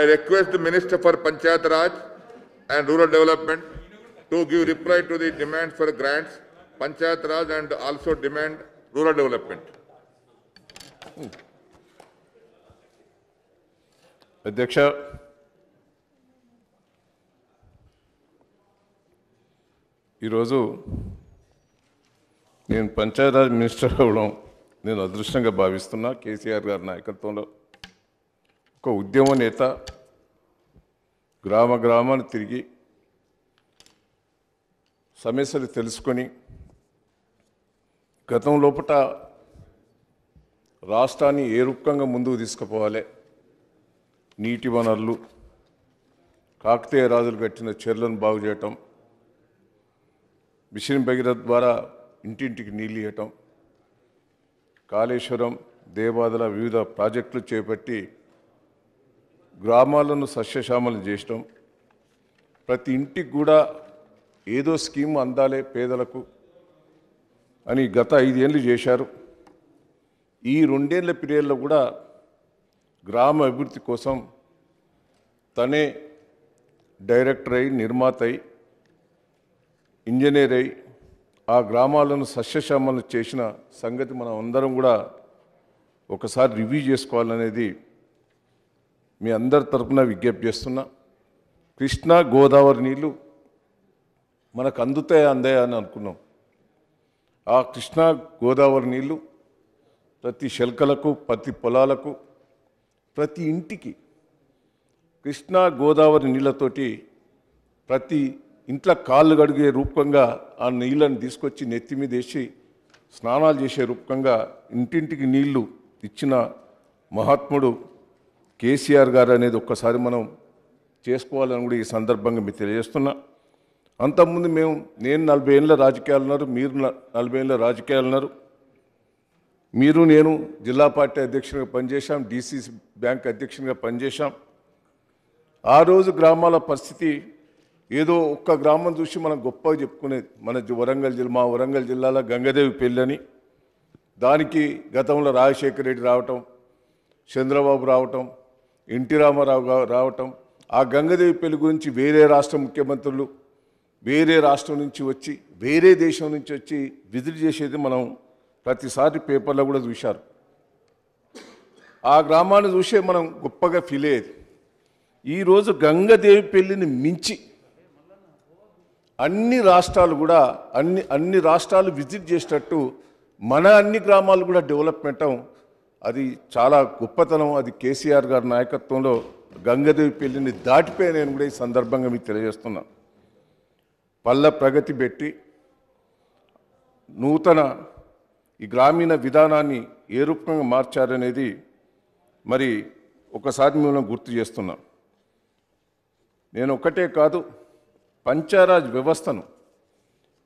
I request the Minister for Panchayat Raj and Rural Development to give reply to the demand for grants, Panchayat Raj and also demand rural development. अध्यक्ष ఈరోజు నేను Panchayati Raj minister అవ్వడం నేను అదృష్టంగా భావిస్తున్నా కేసీఆర్ గారి నాయకత్వంలో ఒక ఉద్యమ నేత గ్రామ గ్రామాన్ని తిరిగి సమస్యలు తెలుసుకొని గతం లోపల రాష్ట్రాన్ని ఏ రూపకంగా ముందుకు తీసుకుపోవాలి నీటి వనరులు కాకతీయ రాజులు కట్టిన చెర్లను బాగు చేయటం మిషన్ భగీరథ్ ద్వారా ఇంటింటికి నీళ్ళు ఇవ్వటం కాళేశ్వరం దేవాదల వివిధ ప్రాజెక్టులు చేపట్టి గ్రామాలను సస్యశ్యామలు చేయటం ప్రతి ఇంటికి కూడా ఏదో స్కీమ్ అందాలే పేదలకు అని గత ఐదేళ్ళు చేశారు ఈ రెండేళ్ల పీరియడ్లో కూడా గ్రామ అభివృద్ధి కోసం తనే డైరెక్టర్ అయి నిర్మాత అయి ఇంజనీర్ అయి ఆ గ్రామాలను సస్యశ్యామలు చేసిన సంగతి మనం అందరం కూడా ఒకసారి రివ్యూ చేసుకోవాలనేది మీ అందరి తరఫున విజ్ఞప్తి చేస్తున్నా కృష్ణా గోదావరి నీళ్ళు మనకు అందుతాయి అందాయా అని అనుకున్నాం ఆ కృష్ణా గోదావరి నీళ్ళు ప్రతి శల్కలకు ప్రతి పొలాలకు ప్రతి ఇంటికి కృష్ణా గోదావరి నీళ్ళతోటి ప్రతి ఇంట్లో కాళ్ళు కడిగే రూపకంగా ఆ నీళ్ళని తీసుకొచ్చి నెత్తి మీద వేసి స్నానాలు చేసే రూపకంగా ఇంటింటికి నీళ్లు ఇచ్చిన మహాత్ముడు కేసీఆర్ గారు అనేది ఒక్కసారి మనం చేసుకోవాలని కూడా ఈ సందర్భంగా మీకు తెలియజేస్తున్నా అంతకుముందు మేము నేను నలభై ఏళ్ళ రాజకీయాలు ఉన్నారు మీరు నలభై ఏళ్ళ రాజకీయాలు ఉన్నారు మీరు నేను జిల్లా పార్టీ అధ్యక్షునిగా పనిచేశాం డీసీసీ బ్యాంక్ అధ్యక్షునిగా పనిచేశాం ఆ రోజు గ్రామాల పరిస్థితి ఏదో ఒక్క గ్రామం చూసి మనం గొప్పగా చెప్పుకునేది మన వరంగల్ జిల్లా మా వరంగల్ జిల్లాలో గంగదేవి పెళ్ళని దానికి గతంలో రాజశేఖర రెడ్డి రావటం చంద్రబాబు రావటం ఎన్టీ రామారావు రావటం ఆ గంగదేవి పెళ్లి గురించి వేరే రాష్ట్ర ముఖ్యమంత్రులు వేరే రాష్ట్రం నుంచి వచ్చి వేరే దేశం నుంచి వచ్చి విజిట్ చేసేది మనం ప్రతిసారి పేపర్లో కూడా చూశారు ఆ గ్రామాన్ని చూసే మనం గొప్పగా ఫీల్ అయ్యేది ఈరోజు గంగదేవి పెళ్ళిని మించి అన్ని రాష్ట్రాలు కూడా అన్ని అన్ని రాష్ట్రాలు విజిట్ చేసేటట్టు మన అన్ని గ్రామాలు కూడా డెవలప్మెంట్ అది చాలా గొప్పతనం అది కేసీఆర్ గారి నాయకత్వంలో గంగదేవి పెళ్లిని దాటిపోయి నేను కూడా ఈ సందర్భంగా మీకు తెలియజేస్తున్నా పల్ల ప్రగతి పెట్టి నూతన ఈ గ్రామీణ విధానాన్ని ఏ రూపంగా మార్చారనేది మరి ఒకసారి మిమ్మల్ని గుర్తు చేస్తున్నాను నేను ఒకటే కాదు పంచారాజ్ వ్యవస్థను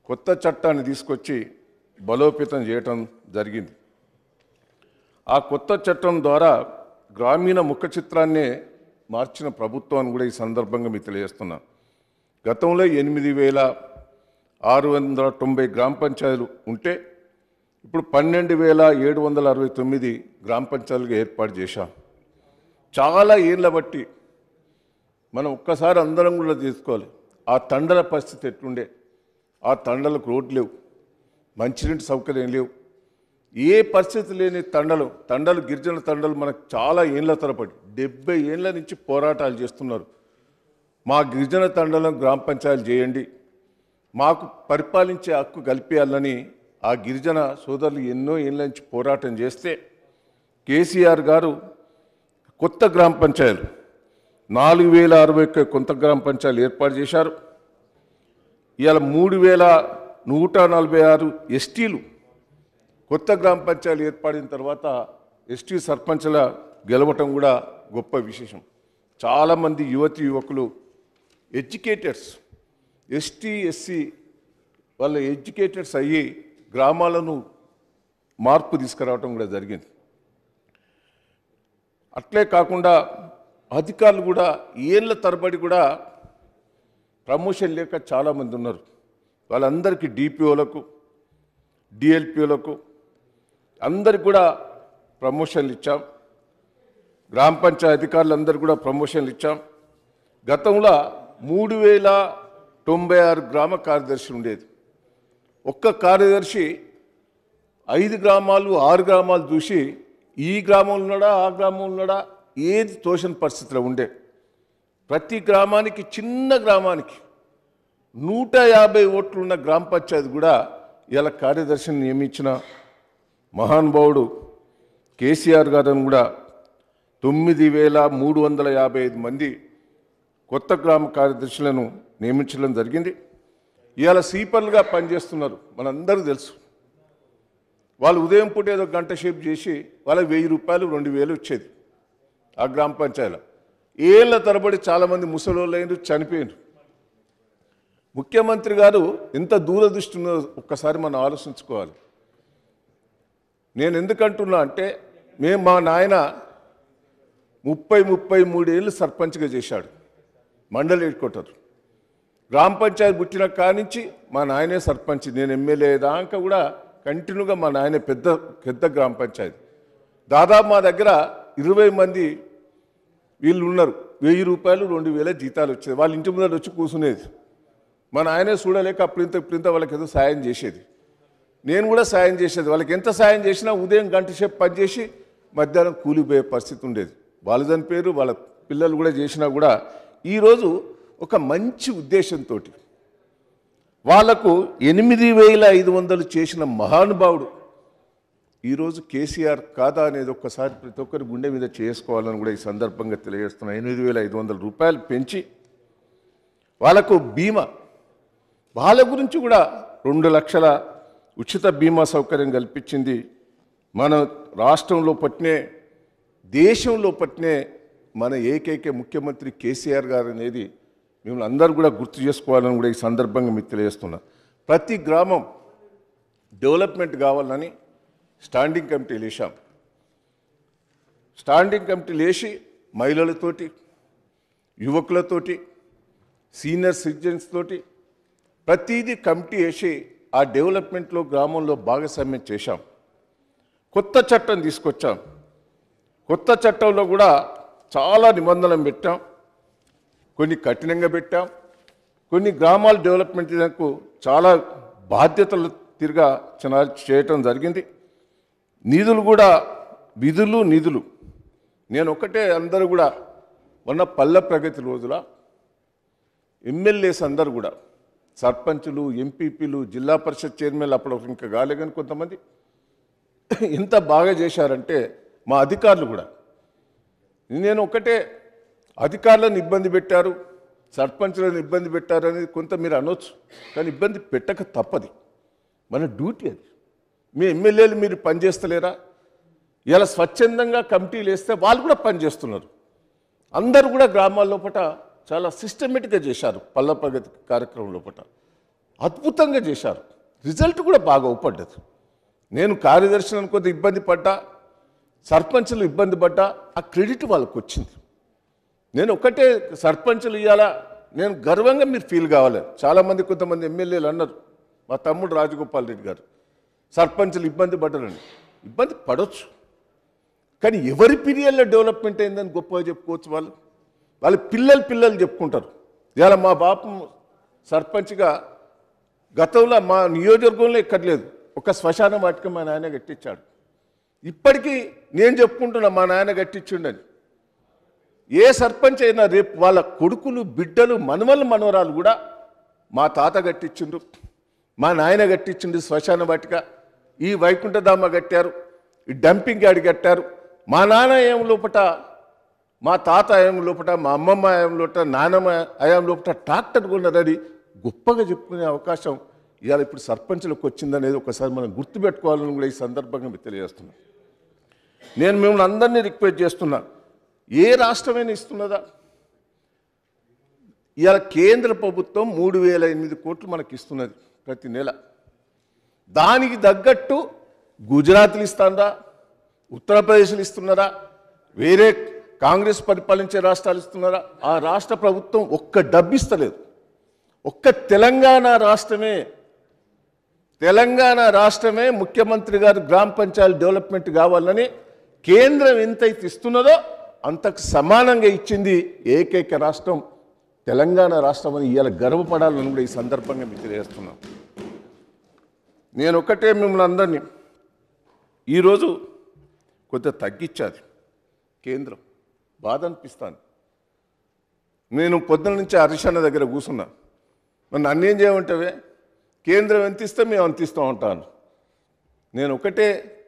కొత్త చట్టాన్ని తీసుకొచ్చి బలోపేతం చేయటం జరిగింది ఆ కొత్త చట్టం ద్వారా గ్రామీణ ముఖ చిత్రాన్నే మార్చిన ప్రభుత్వాన్ని కూడా ఈ సందర్భంగా మీకు తెలియజేస్తున్నాం గతంలో ఎనిమిది వేల ఆరు వందల తొంభై గ్రామ పంచాయతీలు ఉంటే ఇప్పుడు పన్నెండు వేల ఏడు వందల అరవై తొమ్మిది గ్రామ పంచాయతీలుగా ఏర్పాటు చేశాం చాలా ఏళ్ళ బట్టి మనం ఒక్కసారి అందరం కూడా తీసుకోవాలి ఆ తండల పరిస్థితి ఎట్లుండే ఆ తండలకు రోడ్లు లేవు మంచినీటి సౌకర్యం లేవు ఏ పరిస్థితి లేని తండలు తండలు గిరిజన తండలు మనకు చాలా ఏళ్ళ తరబడి డెబ్బై ఏళ్ళ నుంచి పోరాటాలు చేస్తున్నారు మా గిరిజన తండలను గ్రామ పంచాయతీలు చేయండి మాకు పరిపాలించే హక్కు కల్పించాలని ఆ గిరిజన సోదరులు ఎన్నో ఏళ్ళ నుంచి పోరాటం చేస్తే కేసీఆర్ గారు కొత్త గ్రామ పంచాయతీలు నాలుగు వేల అరవై ఒక్క కొత్త గ్రామ పంచాయతీలు ఏర్పాటు చేశారు ఇవాళ మూడు వేల నూట నలభై ఆరు ఎస్టీలు కొత్త గ్రామ పంచాయతీలు ఏర్పడిన తర్వాత ఎస్టీ సర్పంచ్ల గెలవటం కూడా గొప్ప విశేషం చాలామంది యువతి యువకులు ఎడ్యుకేటర్స్ ఎస్టీ ఎస్సీ వాళ్ళ ఎడ్యుకేటర్స్ అయ్యి గ్రామాలను మార్పు తీసుకురావటం కూడా జరిగింది అట్లే కాకుండా అధికారులు కూడా ఏళ్ళ తరబడి కూడా ప్రమోషన్ లేక చాలామంది ఉన్నారు వాళ్ళందరికీ డిపిఓలకు డిఎల్పిఓలకు అందరికి కూడా ప్రమోషన్లు ఇచ్చాం గ్రామ పంచాయతీ అధికారులందరికీ కూడా ప్రమోషన్లు ఇచ్చాం గతంలో మూడు వేల తొంభై ఆరు గ్రామ కార్యదర్శి ఉండేది ఒక్క కార్యదర్శి ఐదు గ్రామాలు ఆరు గ్రామాలు చూసి ఈ గ్రామంలో ఉన్నాడా ఆ గ్రామంలో ఉన్నాడా ఏది తోషణ పరిస్థితిలో ఉండే ప్రతి గ్రామానికి చిన్న గ్రామానికి నూట యాభై ఓట్లున్న గ్రామ పంచాయతీ కూడా ఇలా కార్యదర్శిని నియమించిన మహానుభావుడు కేసీఆర్ గారిని కూడా తొమ్మిది వేల మూడు వందల యాభై ఐదు మంది కొత్త గ్రామ కార్యదర్శులను నియమించడం జరిగింది ఇవాళ సీపర్లుగా పనిచేస్తున్నారు మనందరూ తెలుసు వాళ్ళు ఉదయం పూట ఏదో గంట షేప్ చేసి వాళ్ళకి వెయ్యి రూపాయలు రెండు వేలు వచ్చేది ఆ గ్రామ పంచాయతీలో ఏళ్ళ తరబడి చాలామంది ముసలోళ్ళు చనిపోయారు ముఖ్యమంత్రి గారు ఎంత దూరదృష్టి ఉన్నదో ఒక్కసారి మనం ఆలోచించుకోవాలి నేను ఎందుకంటున్నా అంటే మేము మా నాయన ముప్పై ముప్పై మూడేళ్ళు సర్పంచ్గా చేశాడు మండలి హెడ్ క్వార్టర్ గ్రామ పంచాయతీ పుట్టిన కానించి మా నాయనే సర్పంచ్ నేను ఎమ్మెల్యే దాకా కూడా కంటిన్యూగా మా నాయనే పెద్ద పెద్ద గ్రామ పంచాయతీ దాదాపు మా దగ్గర ఇరవై మంది వీళ్ళు ఉన్నారు వెయ్యి రూపాయలు రెండు వేల జీతాలు వచ్చేది వాళ్ళ ఇంటి ముందర వచ్చి కూర్చునేది మా నాయనే చూడలేక అప్పుడు ఇంత వాళ్ళకి ఏదో సాయం చేసేది నేను కూడా సాయం చేసేది వాళ్ళకి ఎంత సాయం చేసినా ఉదయం గంట సేపు పనిచేసి మధ్యాహ్నం కూలిపోయే పరిస్థితి ఉండేది వాళ్ళు పేరు వాళ్ళ పిల్లలు కూడా చేసినా కూడా ఈరోజు ఒక మంచి ఉద్దేశంతో వాళ్లకు ఎనిమిది వేల ఐదు వందలు చేసిన మహానుభావుడు ఈరోజు కేసీఆర్ కాదా అనేది ఒక్కసారి ప్రతి ఒక్కరి గుండె మీద చేసుకోవాలని కూడా ఈ సందర్భంగా తెలియజేస్తున్నాను ఎనిమిది వేల ఐదు వందల రూపాయలు పెంచి వాళ్ళకు బీమా వాళ్ళ గురించి కూడా రెండు లక్షల ఉచిత బీమా సౌకర్యం కల్పించింది మన రాష్ట్రంలో పట్టినే దేశంలో పట్టినే మన ఏకైక ముఖ్యమంత్రి కేసీఆర్ గారు అనేది మిమ్మల్ని అందరూ కూడా గుర్తు చేసుకోవాలని కూడా ఈ సందర్భంగా మీకు తెలియజేస్తున్నా ప్రతి గ్రామం డెవలప్మెంట్ కావాలని స్టాండింగ్ కమిటీ లేచాం స్టాండింగ్ కమిటీలు లేచి మహిళలతోటి యువకులతోటి సీనియర్ సిటిజన్స్ తోటి ప్రతిదీ కమిటీ వేసి ఆ డెవలప్మెంట్లో గ్రామంలో భాగస్వామ్యం చేశాం కొత్త చట్టం తీసుకొచ్చాం కొత్త చట్టంలో కూడా చాలా నిబంధనలు పెట్టాం కొన్ని కఠినంగా పెట్టాం కొన్ని గ్రామాల నాకు చాలా బాధ్యతలు తిరిగా చేయటం జరిగింది నిధులు కూడా విధులు నిధులు నేను ఒకటే అందరూ కూడా ఉన్న పల్లె ప్రగతి రోజుల ఎమ్మెల్యేస్ అందరు కూడా సర్పంచులు ఎంపీపీలు జిల్లా పరిషత్ చైర్మన్లు అప్పుడు ఇంకా కాలే కానీ కొంతమంది ఎంత బాగా చేశారంటే మా అధికారులు కూడా నేను ఒకటే అధికారులను ఇబ్బంది పెట్టారు సర్పంచులను ఇబ్బంది పెట్టారు అనేది కొంత మీరు అనొచ్చు కానీ ఇబ్బంది పెట్టక తప్పది మన డ్యూటీ అది మీ ఎమ్మెల్యేలు మీరు పనిచేస్తలేరా ఇలా స్వచ్ఛందంగా కమిటీలు వేస్తే వాళ్ళు కూడా పనిచేస్తున్నారు అందరూ కూడా గ్రామాల లోపల చాలా సిస్టమేటిక్గా చేశారు పల్ల ప్రగతి కార్యక్రమం లోపల అద్భుతంగా చేశారు రిజల్ట్ కూడా బాగా ఉపడ్డది నేను కార్యదర్శిని కొద్ది ఇబ్బంది పడ్డా సర్పంచ్లు ఇబ్బంది పడ్డా ఆ క్రెడిట్ వాళ్ళకు వచ్చింది నేను ఒకటే సర్పంచ్లు ఇవ్వాలా నేను గర్వంగా మీరు ఫీల్ కావాలి చాలామంది కొంతమంది ఎమ్మెల్యేలు అన్నారు మా తమ్ముడు రాజగోపాల్ రెడ్డి గారు సర్పంచ్లు ఇబ్బంది పడ్డారండి ఇబ్బంది పడవచ్చు కానీ ఎవరి పీరియడ్లో డెవలప్మెంట్ అయిందని గొప్పగా చెప్పుకోవచ్చు వాళ్ళు వాళ్ళు పిల్లలు పిల్లలు చెప్పుకుంటారు ఇలా మా బాపం సర్పంచ్గా గతంలో మా నియోజకవర్గంలో ఎక్కర్లేదు ఒక శ్మశాన వాటికి మా నాయన కట్టించాడు ఇప్పటికీ నేను చెప్పుకుంటున్నా మా నాయన కట్టించిండని ఏ సర్పంచ్ అయినా రేపు వాళ్ళ కొడుకులు బిడ్డలు మనవలు మనవరాలు కూడా మా తాత కట్టించిండు మా నాయన కట్టించిండు శ్మశాన వాటిక ఈ వైకుంఠధామ కట్టారు ఈ డంపింగ్ యార్డ్ కట్టారు మా నాన్న ఏం లోపట మా తాత అయం లోపల మా అమ్మమ్మ అయం లోపల నానమ్మ అయం లోపల ట్రాక్టర్ కొన్నదని గొప్పగా చెప్పుకునే అవకాశం ఇవాళ ఇప్పుడు సర్పంచ్లకు వచ్చిందనేది ఒకసారి మనం గుర్తుపెట్టుకోవాలని కూడా ఈ సందర్భంగా మీకు తెలియజేస్తున్నాను నేను మిమ్మల్ని అందరినీ రిక్వెస్ట్ చేస్తున్నా ఏ రాష్ట్రమైనా ఇస్తున్నదా ఇవాళ కేంద్ర ప్రభుత్వం మూడు వేల ఎనిమిది కోట్లు మనకి ఇస్తున్నది ప్రతి నెల దానికి తగ్గట్టు గుజరాత్లు ఇస్తుందా ఉత్తరప్రదేశ్లు ఇస్తున్నారా వేరే కాంగ్రెస్ పరిపాలించే రాష్ట్రాలు ఇస్తున్నారా ఆ రాష్ట్ర ప్రభుత్వం ఒక్క డబ్బిస్తలేదు ఒక్క తెలంగాణ రాష్ట్రమే తెలంగాణ రాష్ట్రమే ముఖ్యమంత్రి గారు గ్రామ పంచాయతీ డెవలప్మెంట్ కావాలని కేంద్రం ఎంతైతే ఇస్తున్నదో అంతకు సమానంగా ఇచ్చింది ఏకైక రాష్ట్రం తెలంగాణ రాష్ట్రం అని ఇవాళ గర్వపడాలని కూడా ఈ సందర్భంగా మీకు తెలియజేస్తున్నాం నేను ఒకటే మిమ్మల్ని అందరినీ ఈరోజు కొంత తగ్గించాలి కేంద్రం బాధ అనిపిస్తాను నేను పొద్దున నుంచి హరిషన్న దగ్గర కూర్చున్నా నన్ను నన్నేం చేయమంటావే కేంద్రం ఎంత ఇస్తే మేము అంత ఇస్తూ ఉంటాను నేను ఒకటే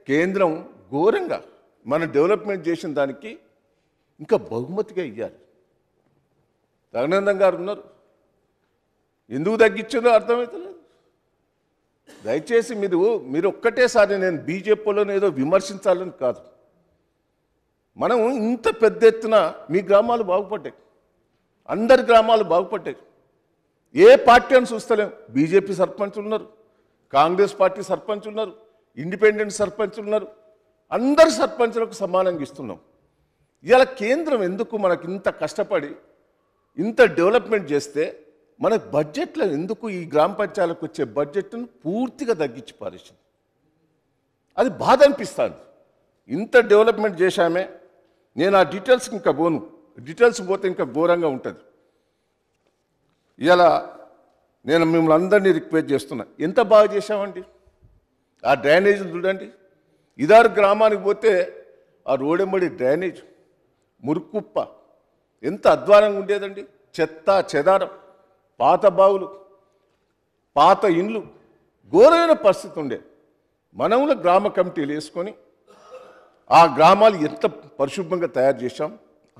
కేంద్రం ఘోరంగా మన డెవలప్మెంట్ చేసిన దానికి ఇంకా బహుమతిగా ఇవ్వాలి రఘునందన్ గారు ఉన్నారు ఎందుకు తగ్గించిందో అర్థమవుతలేదు దయచేసి మీరు మీరు ఒక్కటేసారి నేను బీజేపీలోనేదో విమర్శించాలని కాదు మనం ఇంత పెద్ద ఎత్తున మీ గ్రామాలు బాగుపడ్డాయి అందరి గ్రామాలు బాగుపడ్డాయి ఏ పార్టీ అని చూస్తలేం బీజేపీ సర్పంచ్లు ఉన్నారు కాంగ్రెస్ పార్టీ సర్పంచ్లు ఉన్నారు ఇండిపెండెంట్ సర్పంచ్లు ఉన్నారు అందరు సర్పంచులకు సమానంగా ఇస్తున్నాం ఇలా కేంద్రం ఎందుకు మనకు ఇంత కష్టపడి ఇంత డెవలప్మెంట్ చేస్తే మన బడ్జెట్లో ఎందుకు ఈ గ్రామ పంచాయతీలకు వచ్చే బడ్జెట్ను పూర్తిగా తగ్గించి పారేసింది అది బాధ అనిపిస్తుంది ఇంత డెవలప్మెంట్ చేశామే నేను ఆ డీటెయిల్స్కి ఇంకా పోను డీటెయిల్స్ పోతే ఇంకా ఘోరంగా ఉంటుంది ఇలా నేను మిమ్మల్ని అందరినీ రిక్వెస్ట్ చేస్తున్నా ఎంత బాగా చేశామండి ఆ డ్రైనేజ్ చూడండి ఇదారు గ్రామానికి పోతే ఆ రోడెంబడి డ్రైనేజ్ మురుకుప్ప ఎంత అధ్వానంగా ఉండేదండి చెత్త చెదారం పాత బావులు పాత ఇండ్లు ఘోరమైన పరిస్థితి ఉండేది మనములు గ్రామ కమిటీలు వేసుకొని ఆ గ్రామాలు ఎంత పరిశుభ్రంగా తయారు చేశాం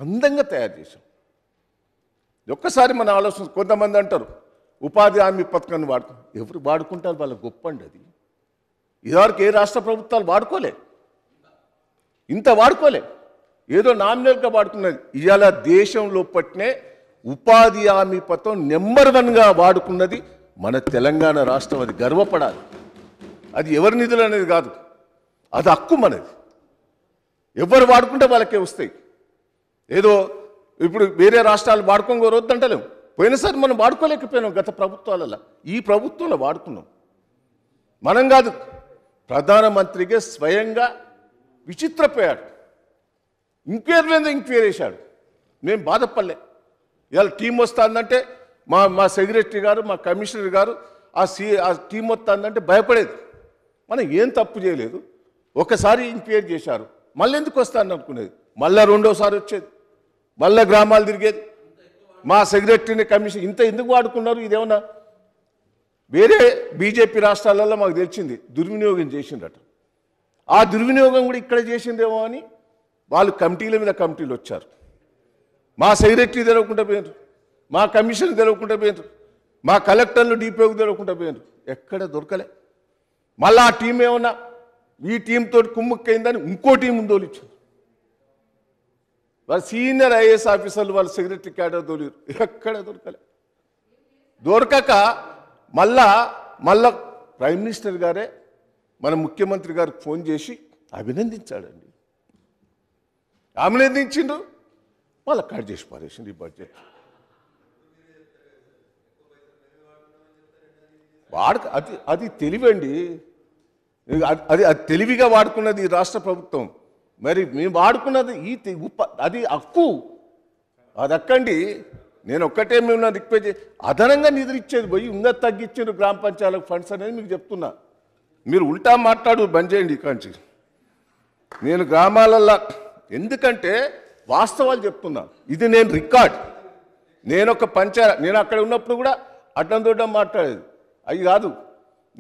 అందంగా తయారు చేశాం ఒక్కసారి మన ఆలోచన కొంతమంది అంటారు ఉపాధి హామీ పథకాన్ని వాడుకో ఎవరు వాడుకుంటారు వాళ్ళ గొప్ప అండి అది ఇదివరకు ఏ రాష్ట్ర ప్రభుత్వాలు వాడుకోలే ఇంత వాడుకోలే ఏదో నామినల్గా వాడుకున్నది ఇవాళ దేశంలో పట్టినే ఉపాధి హామీ పథకం నెంబర్ వన్గా వాడుకున్నది మన తెలంగాణ రాష్ట్రం అది గర్వపడాలి అది ఎవరి నిధులు అనేది కాదు అది హక్కు మనది ఎవరు వాడుకుంటే వాళ్ళకే వస్తాయి ఏదో ఇప్పుడు వేరే రాష్ట్రాలు వాడుకోగోరొద్దు అంటలేము పోయినసారి మనం వాడుకోలేకపోయినాం గత ప్రభుత్వాలలో ఈ ప్రభుత్వంలో వాడుకున్నాం మనం కాదు ప్రధానమంత్రిగా స్వయంగా విచిత్రపోయాడు ఇంక్వైరీ మీద ఇంక్వైరీ చేశాడు మేము బాధపడలే ఇవాళ టీం వస్తుందంటే మా మా సెక్రటరీ గారు మా కమిషనర్ గారు ఆ సీ ఆ టీం వస్తుందంటే భయపడేది మనం ఏం తప్పు చేయలేదు ఒకసారి ఇంక్వైరీ చేశారు మళ్ళీ ఎందుకు వస్తాను అనుకునేది మళ్ళీ రెండోసారి వచ్చేది మళ్ళీ గ్రామాలు తిరిగేది మా సెక్రటరీని కమిషన్ ఇంత ఎందుకు వాడుకున్నారు ఇదేమన్నా వేరే బీజేపీ రాష్ట్రాలలో మాకు తెలిసింది దుర్వినియోగం చేసిండట ఆ దుర్వినియోగం కూడా ఇక్కడ చేసిందేమో అని వాళ్ళు కమిటీల మీద కమిటీలు వచ్చారు మా సెక్రటరీ తెలవకుండా పోయినారు మా కమిషన్ తెలవకుండా పోయినారు మా కలెక్టర్లు డీపీఓకి తెలవకుండా పోయినారు ఎక్కడ దొరకలే మళ్ళీ ఆ టీం ఏమన్నా ఈ టీంతో కుమ్ముక్కైందని ఇంకో టీం ఇచ్చారు వాళ్ళ సీనియర్ ఐఏఎస్ ఆఫీసర్లు వాళ్ళ సెక్రటరీ క్యాడర్ దొరికారు ఎక్కడ దొరకలే దొరకక మళ్ళా మళ్ళా ప్రైమ్ మినిస్టర్ గారే మన ముఖ్యమంత్రి గారికి ఫోన్ చేసి అభినందించాడండి అభినందించిండు మళ్ళీ కట్ చేసి పారేసింది ఈ బడ్జెట్ వాడక అది అది తెలివండి అది అది తెలివిగా వాడుకున్నది ఈ రాష్ట్ర ప్రభుత్వం మరి మేము వాడుకున్నది ఈ ఉప అది హక్కు అది అక్కండి నేను ఒక్కటే మేము దిక్పే అదనంగా నిధులు ఇచ్చేది పోయి ఇంకా తగ్గించారు గ్రామ పంచాయతీ ఫండ్స్ అనేది మీకు చెప్తున్నా మీరు ఉల్టా మాట్లాడు బంద్ చేయండి నుంచి నేను గ్రామాలల్లా ఎందుకంటే వాస్తవాలు చెప్తున్నా ఇది నేను రికార్డ్ నేను ఒక పంచాయతీ నేను అక్కడ ఉన్నప్పుడు కూడా అడ్డం దొడ్డం మాట్లాడేది అవి కాదు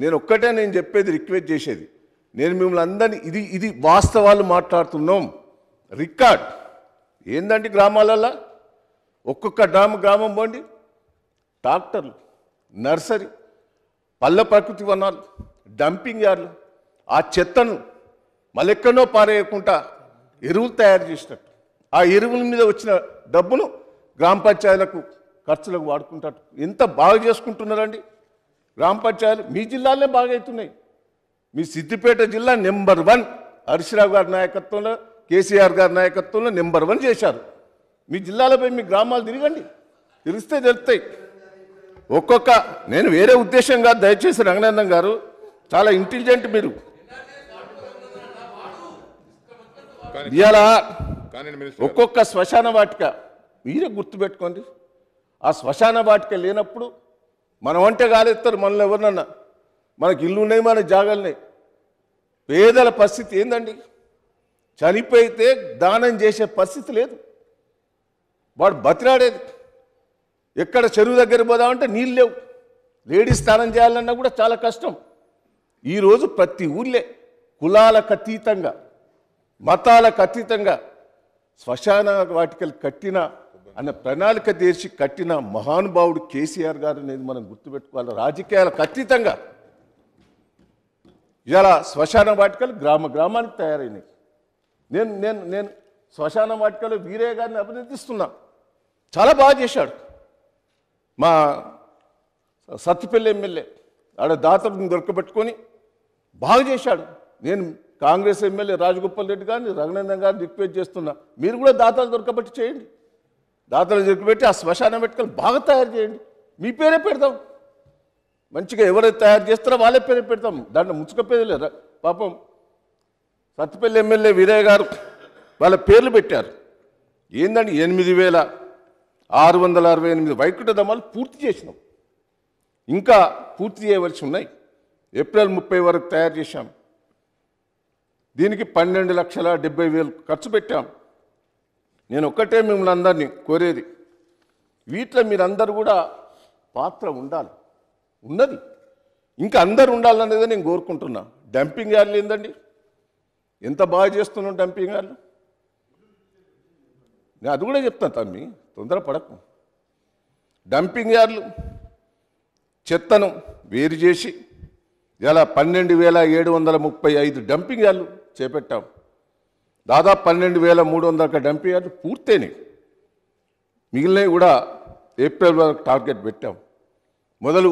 నేను ఒక్కటే నేను చెప్పేది రిక్వెస్ట్ చేసేది నేను మిమ్మల్ని అందరినీ ఇది ఇది వాస్తవాలు మాట్లాడుతున్నాం రికార్డ్ ఏంటంటే గ్రామాలల్లో ఒక్కొక్క డ్రామ గ్రామం పోండి డాక్టర్లు నర్సరీ పల్లె ప్రకృతి వనాలు డంపింగ్ యార్డ్లు ఆ చెత్తను మళ్ళెక్కడో పారేయకుండా ఎరువులు తయారు చేసినట్టు ఆ ఎరువుల మీద వచ్చిన డబ్బును గ్రామ పంచాయతీలకు ఖర్చులకు వాడుకుంటారు ఎంత బాగా చేసుకుంటున్నారండి రాంపంచాయలు మీ జిల్లాలనే బాగా అవుతున్నాయి మీ సిద్దిపేట జిల్లా నెంబర్ వన్ హరిశ్రావు గారి నాయకత్వంలో కేసీఆర్ గారి నాయకత్వంలో నెంబర్ వన్ చేశారు మీ జిల్లాలపై మీ గ్రామాలు తిరగండి తెలిస్తే తెలుస్తాయి ఒక్కొక్క నేను వేరే ఉద్దేశంగా దయచేసి రంగనందం గారు చాలా ఇంటెలిజెంట్ మీరు ఇవాళ ఒక్కొక్క శ్మశాన వాటిక మీరే గుర్తుపెట్టుకోండి ఆ శ్మశాన వాటిక లేనప్పుడు మనం అంటే గాలిస్తారు మనల్ని ఎవరినన్నా మనకి ఇల్లు ఉన్నాయి మన జాగాలున్నాయి పేదల పరిస్థితి ఏందండి చనిపోయితే దానం చేసే పరిస్థితి లేదు వాడు బతిరాడేది ఎక్కడ చెరువు దగ్గర పోదామంటే నీళ్ళు లేవు లేడీస్ స్నానం చేయాలన్నా కూడా చాలా కష్టం ఈరోజు ప్రతి ఊళ్ళే కులాలకు అతీతంగా మతాలకు అతీతంగా శ్మశాన వాటికలు కట్టిన అన్న ప్రణాళిక తీర్చి కట్టిన మహానుభావుడు కేసీఆర్ గారు అనేది మనం గుర్తుపెట్టుకోవాలి రాజకీయాల ఖచ్చితంగా ఇలా శ్మశాన వాటికలు గ్రామ గ్రామానికి తయారైనవి నేను నేను నేను శ్మశాన వాటికలో వీరయ్య గారిని అభినందిస్తున్నా చాలా బాగా చేశాడు మా సత్తుపల్లి ఎమ్మెల్యే ఆడ దాతలు దొరకబెట్టుకొని బాగా చేశాడు నేను కాంగ్రెస్ ఎమ్మెల్యే రాజగోపాల్ రెడ్డి గారిని రఘునందన్ గారిని రిక్వెస్ట్ చేస్తున్నా మీరు కూడా దాతలు దొరకబెట్టి చేయండి దాతలు పెట్టి ఆ శ్మశానం పెట్టుకొని బాగా తయారు చేయండి మీ పేరే పెడదాం మంచిగా ఎవరైతే తయారు చేస్తారో వాళ్ళే పేరు పెడతాం దాంట్లో లేదా పాపం సత్తిపల్లి ఎమ్మెల్యే వీరయ్య గారు వాళ్ళ పేర్లు పెట్టారు ఏందండి ఎనిమిది వేల ఆరు వందల అరవై ఎనిమిది వైకుంఠ దమాలు పూర్తి చేసినాం ఇంకా పూర్తి చేయవలసి ఉన్నాయి ఏప్రిల్ ముప్పై వరకు తయారు చేశాం దీనికి పన్నెండు లక్షల డెబ్బై వేలు ఖర్చు పెట్టాం నేను ఒక్కటే మిమ్మల్ని అందరినీ కోరేది వీటిలో మీరందరూ కూడా పాత్ర ఉండాలి ఉన్నది ఇంకా అందరు ఉండాలనేదే నేను కోరుకుంటున్నా డంపింగ్ యార్డ్లు ఏందండి ఎంత బాగా చేస్తున్నాం డంపింగ్ యార్డ్లు నేను అది కూడా చెప్తాను తమ్మి తొందర పడకు డంపింగ్ యార్డ్లు చెత్తను వేరు చేసి ఇలా పన్నెండు వేల ఏడు వందల ముప్పై ఐదు డంపింగ్ యార్డ్లు చేపట్టాం దాదాపు పన్నెండు వేల మూడు వందల డంప్ యార్డు పూర్తయినాయి మిగిలినవి కూడా ఏప్రిల్ వరకు టార్గెట్ పెట్టాం మొదలు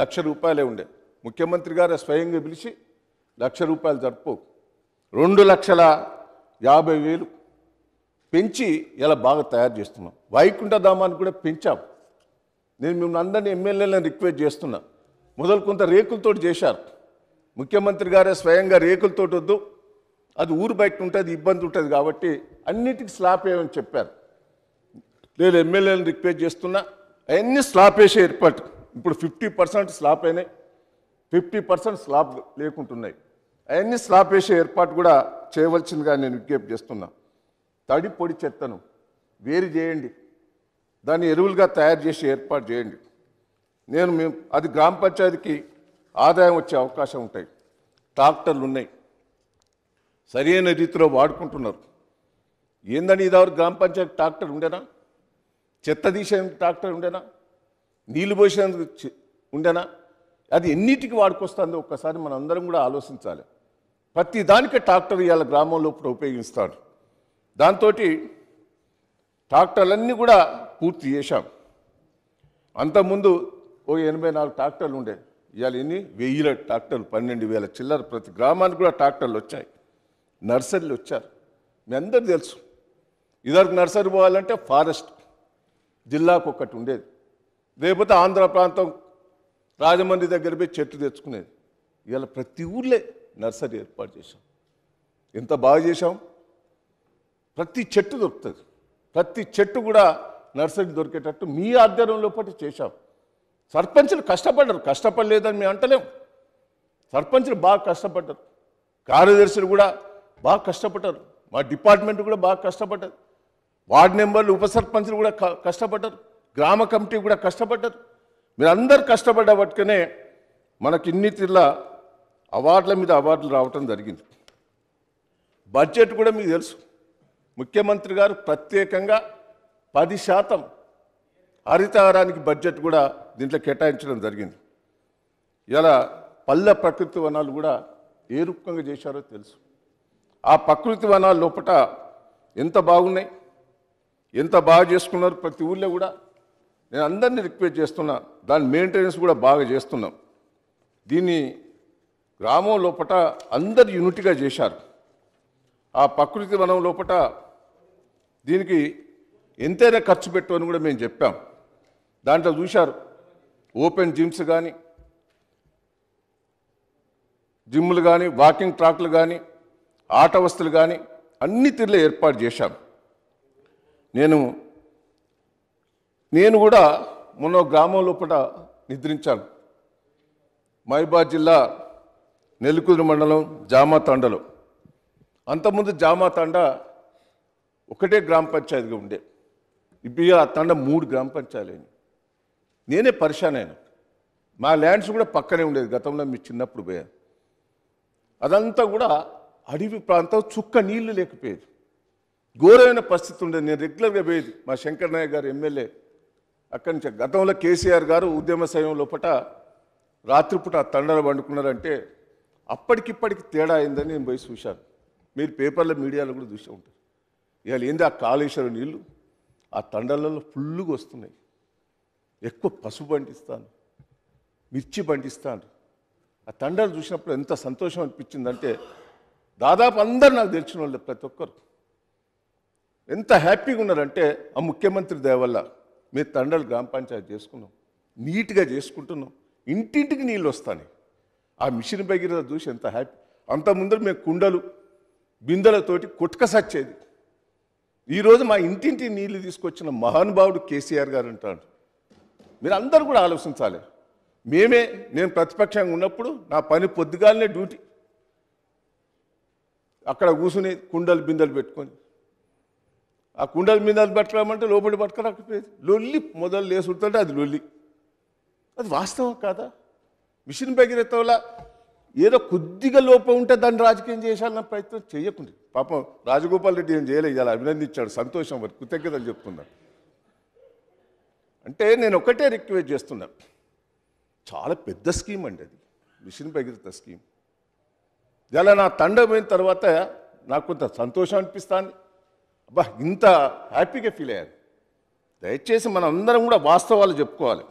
లక్ష రూపాయలే ఉండే ముఖ్యమంత్రి గారు స్వయంగా పిలిచి లక్ష రూపాయలు జరుపు రెండు లక్షల యాభై వేలు పెంచి ఇలా బాగా తయారు చేస్తున్నాం వైకుంఠధామాన్ని కూడా పెంచాం నేను మిమ్మల్ని అందరినీ ఎమ్మెల్యేలను రిక్వెస్ట్ చేస్తున్నా మొదలు కొంత రేకులతోటి చేశారు ముఖ్యమంత్రి గారే స్వయంగా రేకులతోటి వద్దు అది ఊరు బయట ఉంటుంది ఇబ్బంది ఉంటుంది కాబట్టి అన్నిటికి స్లాబ్ వేయమని చెప్పారు లేదు ఎమ్మెల్యేలను రిక్వెస్ట్ చేస్తున్నా అవన్నీ స్లాబ్ వేసే ఏర్పాటు ఇప్పుడు ఫిఫ్టీ పర్సెంట్ స్లాబ్ అయినాయి ఫిఫ్టీ పర్సెంట్ స్లాప్ లేకుంటున్నాయి అవన్నీ స్లాప్ వేసే ఏర్పాటు కూడా చేయవలసిందిగా నేను విజ్ఞప్తి చేస్తున్నా తడి పొడి చెత్తను వేరు చేయండి దాన్ని ఎరువులుగా తయారు చేసే ఏర్పాటు చేయండి నేను మేము అది గ్రామ పంచాయతీకి ఆదాయం వచ్చే అవకాశం ఉంటాయి ట్రాక్టర్లు ఉన్నాయి సరైన రీతిలో వాడుకుంటున్నారు ఏందని ఇదారు గ్రామ పంచాయతీ ట్రాక్టర్ ఉండేనా చెత్త తీసేందుకు ట్రాక్టర్ ఉండేనా నీళ్లు పోసేందుకు ఉండేనా అది ఎన్నిటికి వాడుకొస్తుంది ఒక్కసారి మనం అందరం కూడా ఆలోచించాలి ప్రతి దానికి ట్రాక్టర్ ఇవాళ గ్రామంలో ఇప్పుడు ఉపయోగిస్తాడు దాంతో ట్రాక్టర్లన్నీ కూడా పూర్తి చేశాం అంతకుముందు ఓ ఎనభై నాలుగు ట్రాక్టర్లు ఉండే ఇవాళ ఎన్ని వెయ్యిల ట్రాక్టర్లు పన్నెండు వేల చిల్లర ప్రతి గ్రామానికి కూడా ట్రాక్టర్లు వచ్చాయి నర్సరీలు వచ్చారు మీ అందరు తెలుసు ఇదివరకు నర్సరీ పోవాలంటే ఫారెస్ట్ జిల్లాకు ఒకటి ఉండేది లేకపోతే ఆంధ్ర ప్రాంతం రాజమండ్రి దగ్గర పోయి చెట్టు తెచ్చుకునేది ఇలా ప్రతి ఊర్లే నర్సరీ ఏర్పాటు చేశాం ఎంత బాగా చేశాం ప్రతి చెట్టు దొరుకుతుంది ప్రతి చెట్టు కూడా నర్సరీ దొరికేటట్టు మీ ఆధ్వర్యంలో పాటు చేశాం సర్పంచులు కష్టపడ్డారు కష్టపడలేదని మేము అంటలేము సర్పంచులు బాగా కష్టపడ్డారు కార్యదర్శులు కూడా బాగా కష్టపడ్డారు మా డిపార్ట్మెంట్ కూడా బాగా కష్టపడ్డారు వార్డు మెంబర్లు ఉప సర్పంచ్లు కూడా కష్టపడ్డారు గ్రామ కమిటీ కూడా కష్టపడ్డారు మీరు కష్టపడ్డ కష్టపడ్డబట్టుకనే మనకి ఇన్ని తిల్లా అవార్డుల మీద అవార్డులు రావటం జరిగింది బడ్జెట్ కూడా మీకు తెలుసు ముఖ్యమంత్రి గారు ప్రత్యేకంగా పది శాతం హరితహారానికి బడ్జెట్ కూడా దీంట్లో కేటాయించడం జరిగింది ఇలా పల్లె ప్రకృతి వనాలు కూడా ఏ రూపంగా చేశారో తెలుసు ఆ ప్రకృతి వనాల లోపట ఎంత బాగున్నాయి ఎంత బాగా చేసుకున్నారు ప్రతి ఊళ్ళో కూడా నేను అందరినీ రిక్వెస్ట్ చేస్తున్నా దాని మెయింటెనెన్స్ కూడా బాగా చేస్తున్నాం దీన్ని గ్రామం లోపట అందరు యూనిట్గా చేశారు ఆ ప్రకృతి వనం లోపట దీనికి ఎంతైనా ఖర్చు పెట్టు అని కూడా మేము చెప్పాం దాంట్లో చూశారు ఓపెన్ జిమ్స్ కానీ జిమ్లు కానీ వాకింగ్ ట్రాక్లు కానీ ఆట వస్తువులు కానీ అన్ని తీరులో ఏర్పాటు చేశాం నేను నేను కూడా మొన్న గ్రామం లోపల నిద్రించాను మహిబాద్ జిల్లా నెల్లికూరు మండలం జామా తండలో అంతకుముందు జామా తండ ఒకటే గ్రామ పంచాయతీగా ఉండే ఇప్పుడు ఆ తండ మూడు గ్రామ పంచాయతీ నేనే పరిశాన్ అయినా మా ల్యాండ్స్ కూడా పక్కనే ఉండేది గతంలో మీ చిన్నప్పుడు పోయాను అదంతా కూడా అడవి ప్రాంతం చుక్క నీళ్లు లేకపోయేది ఘోరమైన పరిస్థితి ఉండేది నేను రెగ్యులర్గా పోయేది మా శంకర్ నాయక్ గారు ఎమ్మెల్యే అక్కడి నుంచి గతంలో కేసీఆర్ గారు ఉద్యమ సమయం లోపల రాత్రిపూట తండలు పండుకున్నారంటే అప్పటికిప్పటికి తేడా అయిందని నేను పోయి చూశాను మీరు పేపర్లో మీడియాలో కూడా చూసే ఉంటారు ఇవాళ ఏంది ఆ కాళేశ్వరం నీళ్ళు ఆ తండలలో ఫుల్గా వస్తున్నాయి ఎక్కువ పసుపు పండిస్తాను మిర్చి పండిస్తాను ఆ తండాలు చూసినప్పుడు ఎంత సంతోషం అనిపించిందంటే దాదాపు అందరు నాకు తెలిసిన వాళ్ళు ప్రతి ఒక్కరు ఎంత హ్యాపీగా ఉన్నారంటే ఆ ముఖ్యమంత్రి దయవల్ల మీ తండలు గ్రామ పంచాయతీ చేసుకున్నాం నీట్గా చేసుకుంటున్నాం ఇంటింటికి నీళ్ళు వస్తాయి ఆ మిషన్ బగిరి చూసి ఎంత హ్యాపీ అంత ముందర మేము కుండలు బిందెలతోటి కొట్టుక సచ్చేది ఈరోజు మా ఇంటింటి నీళ్లు తీసుకొచ్చిన మహానుభావుడు కేసీఆర్ గారు అంటాడు మీరు అందరూ కూడా ఆలోచించాలి మేమే నేను ప్రతిపక్షంగా ఉన్నప్పుడు నా పని పొద్దుగాలనే డ్యూటీ అక్కడ కూసుని కుండలు బిందెలు పెట్టుకొని ఆ కుండలు బిందెలు పట్టుకోమంటే లోపలి పట్టుకరాకపోయేది లొల్లి మొదలు లేసుంటుంటే అది లొల్లి అది వాస్తవం కాదా మిషన్ బగిరెత్తవలా ఏదో కొద్దిగా లోపం ఉంటే దాన్ని రాజకీయం చేశాలన్న ప్రయత్నం చేయకుండా పాపం రాజగోపాల్ రెడ్డి ఏం చేయలేదు ఇలా అభినందించాడు సంతోషం వారి కృతజ్ఞతలు చెప్తున్నాడు అంటే నేను ఒకటే రిక్వెస్ట్ చేస్తున్నా చాలా పెద్ద స్కీమ్ అండి అది మిషన్ బగిరిత స్కీమ్ ఇలా నా తండమైన తర్వాత నాకు కొంత సంతోషం అనిపిస్తుంది అబ్బా ఇంత హ్యాపీగా ఫీల్ అయ్యాను దయచేసి మనం అందరం కూడా వాస్తవాలు చెప్పుకోవాలి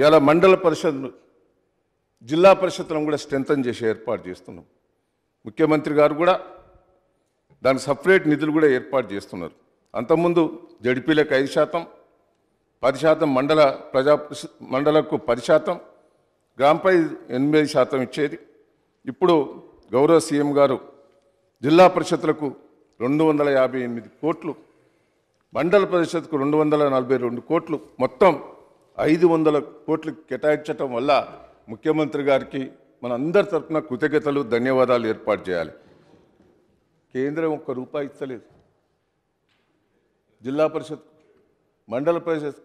ఇలా మండల పరిషత్ జిల్లా పరిషత్లను కూడా స్ట్రెంథన్ చేసి ఏర్పాటు చేస్తున్నాం ముఖ్యమంత్రి గారు కూడా దానికి సపరేట్ నిధులు కూడా ఏర్పాటు చేస్తున్నారు అంతకుముందు జడిపీలకు ఐదు శాతం పది శాతం మండల ప్రజా మండలకు పది శాతం గ్రామపై ఎనిమిది శాతం ఇచ్చేది ఇప్పుడు గౌరవ సీఎం గారు జిల్లా పరిషత్లకు రెండు వందల యాభై ఎనిమిది కోట్లు మండల పరిషత్కు రెండు వందల నలభై రెండు కోట్లు మొత్తం ఐదు వందల కోట్లు కేటాయించటం వల్ల ముఖ్యమంత్రి గారికి మన అందరి తరఫున కృతజ్ఞతలు ధన్యవాదాలు ఏర్పాటు చేయాలి కేంద్రం ఒక్క రూపాయి ఇస్తలేదు జిల్లా పరిషత్ మండల ప్రజెస్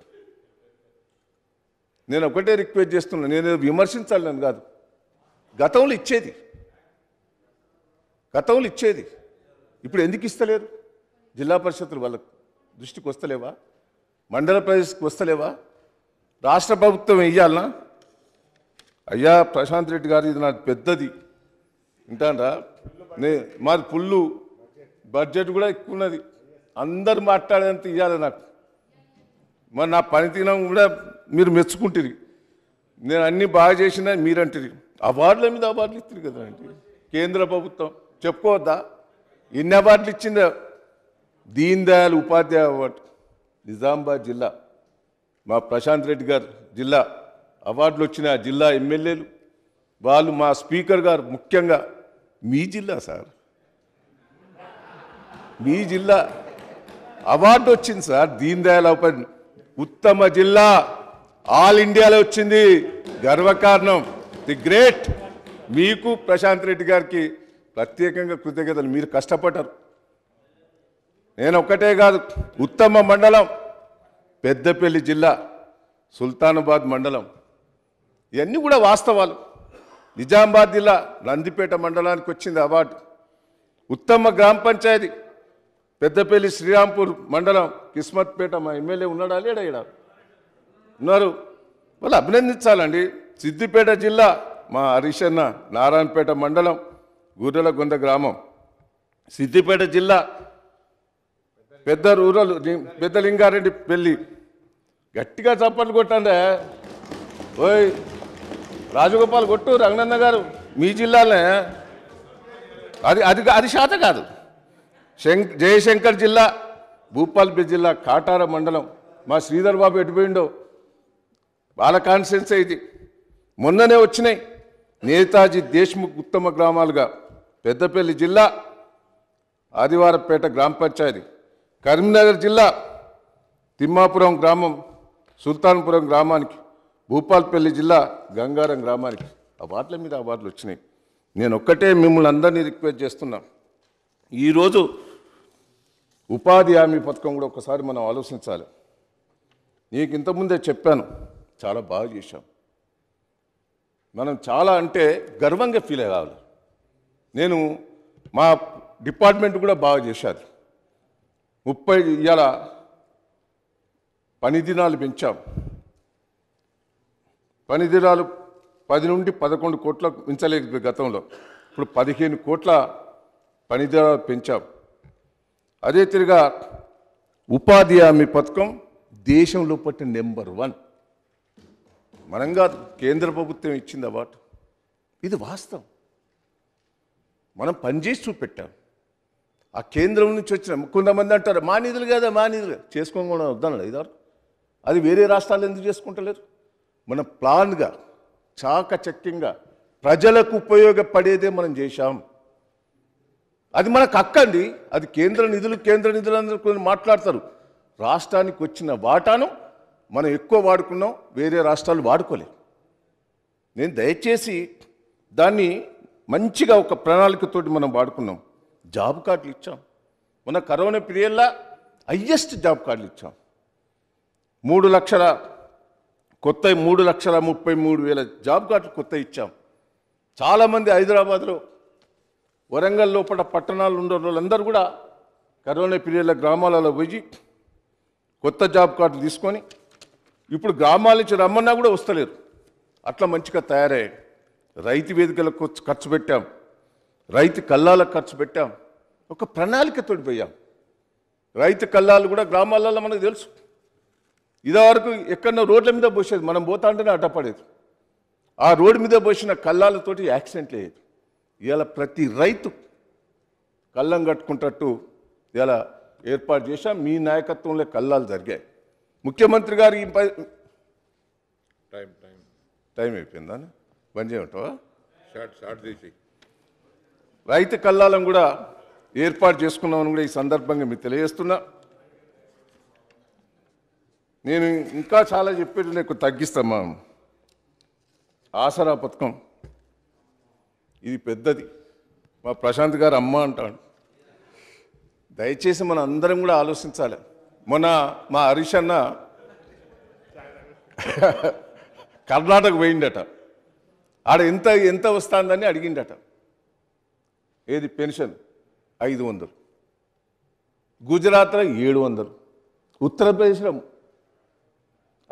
నేను ఒకటే రిక్వెస్ట్ చేస్తున్నా నేను విమర్శించాలి నేను కాదు గతంలో ఇచ్చేది గతంలో ఇచ్చేది ఇప్పుడు ఎందుకు ఇస్తలేరు జిల్లా పరిషత్లు వాళ్ళకు దృష్టికి వస్తలేవా మండల ప్రదేశ్కి వస్తలేవా రాష్ట్ర ప్రభుత్వం వెయ్యాలనా అయ్యా ప్రశాంత్ రెడ్డి గారు ఇది నాకు పెద్దది వింటానరా నే మాది ఫుల్ బడ్జెట్ కూడా ఎక్కువ ఉన్నది అందరు మాట్లాడేంత ఇవ్వాలి నాకు మరి నా పనితీరం కూడా మీరు మెచ్చుకుంటుంది నేను అన్ని బాగా మీరు మీరంటుంది అవార్డుల మీద అవార్డులు ఇస్తుంది కదా అండి కేంద్ర ప్రభుత్వం చెప్పుకోవద్దా ఎన్ని అవార్డులు ఇచ్చిందా దీన్ దయాళ్ ఉపాధ్యాయ అవార్డు నిజామాబాద్ జిల్లా మా ప్రశాంత్ రెడ్డి గారు జిల్లా అవార్డులు వచ్చిన జిల్లా ఎమ్మెల్యేలు వాళ్ళు మా స్పీకర్ గారు ముఖ్యంగా మీ జిల్లా సార్ మీ జిల్లా అవార్డు వచ్చింది సార్ దీన్ దయాళ్ ఉపాధ్యాయ ఉత్తమ జిల్లా ఆల్ ఇండియాలో వచ్చింది గర్వకారణం ది గ్రేట్ మీకు ప్రశాంత్ రెడ్డి గారికి ప్రత్యేకంగా కృతజ్ఞతలు మీరు కష్టపడ్డారు నేను ఒక్కటే కాదు ఉత్తమ మండలం పెద్దపల్లి జిల్లా సుల్తానాబాద్ మండలం ఇవన్నీ కూడా వాస్తవాలు నిజామాబాద్ జిల్లా నందిపేట మండలానికి వచ్చింది అవార్డు ఉత్తమ గ్రామ పంచాయతీ పెద్దపల్లి శ్రీరాంపూర్ మండలం కిస్మత్పేట మా ఎమ్మెల్యే ఉన్నాడా లేడా ఇక్కడ ఉన్నారు వాళ్ళు అభినందించాలండి సిద్దిపేట జిల్లా మా హరిశన్న నారాయణపేట మండలం గూరెలగొంద గ్రామం సిద్దిపేట జిల్లా పెద్ద రూరల్ పెద్ద లింగారెడ్డి పెళ్ళి గట్టిగా చప్పట్లు కొట్టండే ఓయ్ రాజగోపాల్ కొట్టు రఘునంద గారు మీ జిల్లాలే అది అది అది శాత కాదు జయశంకర్ జిల్లా భూపాల్పేట జిల్లా కాటార మండలం మా శ్రీధర్ బాబు ఎటుపోయిండో వాళ్ళ కాన్సెన్సే ఇది మొన్ననే వచ్చినాయి నేతాజీ దేశ్ముఖ్ ఉత్తమ గ్రామాలుగా పెద్దపల్లి జిల్లా ఆదివారపేట గ్రామ పంచాయతీ కరీంనగర్ జిల్లా తిమ్మాపురం గ్రామం సుల్తాన్పురం గ్రామానికి భూపాల్పల్లి జిల్లా గంగారం గ్రామానికి అవార్డుల మీద అవార్డులు వచ్చినాయి నేను ఒక్కటే మిమ్మల్ని అందరినీ రిక్వెస్ట్ చేస్తున్నాను ఈరోజు ఉపాధి హామీ పథకం కూడా ఒకసారి మనం ఆలోచించాలి నీకు ఇంతకుముందే చెప్పాను చాలా బాగా చేశాం మనం చాలా అంటే గర్వంగా ఫీల్ కావాలి నేను మా డిపార్ట్మెంట్ కూడా బాగా చేశారు ముప్పై ఇవాళ పని దినాలు పెంచాం పని దినాలు పది నుండి పదకొండు కోట్ల పెంచలేదు గతంలో ఇప్పుడు పదిహేను కోట్ల పనితీర పెంచాం అదే తిరిగా ఉపాధి హామీ పథకం దేశంలో పట్టిన నెంబర్ వన్ మనం కాదు కేంద్ర ప్రభుత్వం ఇచ్చింది అవాటు ఇది వాస్తవం మనం పనిచేసి చూపెట్టాం ఆ కేంద్రం నుంచి వచ్చిన కొంతమంది అంటారు మా నిధులు కదా మా నిధులు చేసుకోకుండా వద్దన్నాడు ఇదారు అది వేరే రాష్ట్రాలు ఎందుకు చేసుకుంటలేరు మన ప్లాన్గా చాకచక్యంగా ప్రజలకు ఉపయోగపడేదే మనం చేశాం అది మనకు హక్కండి అది కేంద్ర నిధులు కేంద్ర నిధులు అందరూ మాట్లాడతారు రాష్ట్రానికి వచ్చిన వాటాను మనం ఎక్కువ వాడుకున్నాం వేరే రాష్ట్రాలు వాడుకోలేదు నేను దయచేసి దాన్ని మంచిగా ఒక ప్రణాళికతోటి మనం వాడుకున్నాం జాబ్ కార్డులు ఇచ్చాం మన కరోనా పీరియడ్లా హయ్యెస్ట్ జాబ్ కార్డులు ఇచ్చాం మూడు లక్షల కొత్త మూడు లక్షల ముప్పై మూడు వేల జాబ్ కార్డులు కొత్త ఇచ్చాం చాలామంది హైదరాబాద్లో వరంగల్ లోపల పట్టణాలు ఉండే వాళ్ళందరూ కూడా కరోనా పీరియడ్లో గ్రామాలలో పోయి కొత్త జాబ్ కార్డు తీసుకొని ఇప్పుడు గ్రామాల నుంచి రమ్మన్నా కూడా వస్తలేరు అట్లా మంచిగా తయారయ్యాడు రైతు వేదికలకు ఖర్చు పెట్టాం రైతు కళ్ళాలకు ఖర్చు పెట్టాం ఒక ప్రణాళిక పోయాం రైతు కల్లాలు కూడా గ్రామాలలో మనకు తెలుసు ఇదివరకు ఎక్కడన్నా రోడ్ల మీద పోసేది మనం పోతా అంటేనే అడ్డపడేది ఆ రోడ్డు మీద పోసిన కల్లాలతోటి యాక్సిడెంట్లు అయ్యేది ఇలా ప్రతి రైతు కళ్ళం కట్టుకుంటట్టు ఇలా ఏర్పాటు చేశాం మీ నాయకత్వంలో కళ్ళాలు జరిగాయి ముఖ్యమంత్రి గారు ఈ టైం టైం టైం అయిపోయిందా బంద్ చేయమంటావా షార్ట్ షార్ట్ రైతు కళ్ళాలను కూడా ఏర్పాటు చేసుకున్నామని కూడా ఈ సందర్భంగా మీకు తెలియజేస్తున్నా నేను ఇంకా చాలా చెప్పేది తగ్గిస్తాం మనం ఆసరా పథకం ఇది పెద్దది మా ప్రశాంత్ గారు అమ్మ అంటాడు దయచేసి మన అందరం కూడా ఆలోచించాలి మొన్న మా హరీష్ అన్న కర్ణాటక పోయిండట ఆడ ఎంత ఎంత వస్తుందని అడిగిండట ఏది పెన్షన్ ఐదు వందలు గుజరాత్లో ఏడు వందలు ఉత్తరప్రదేశ్లో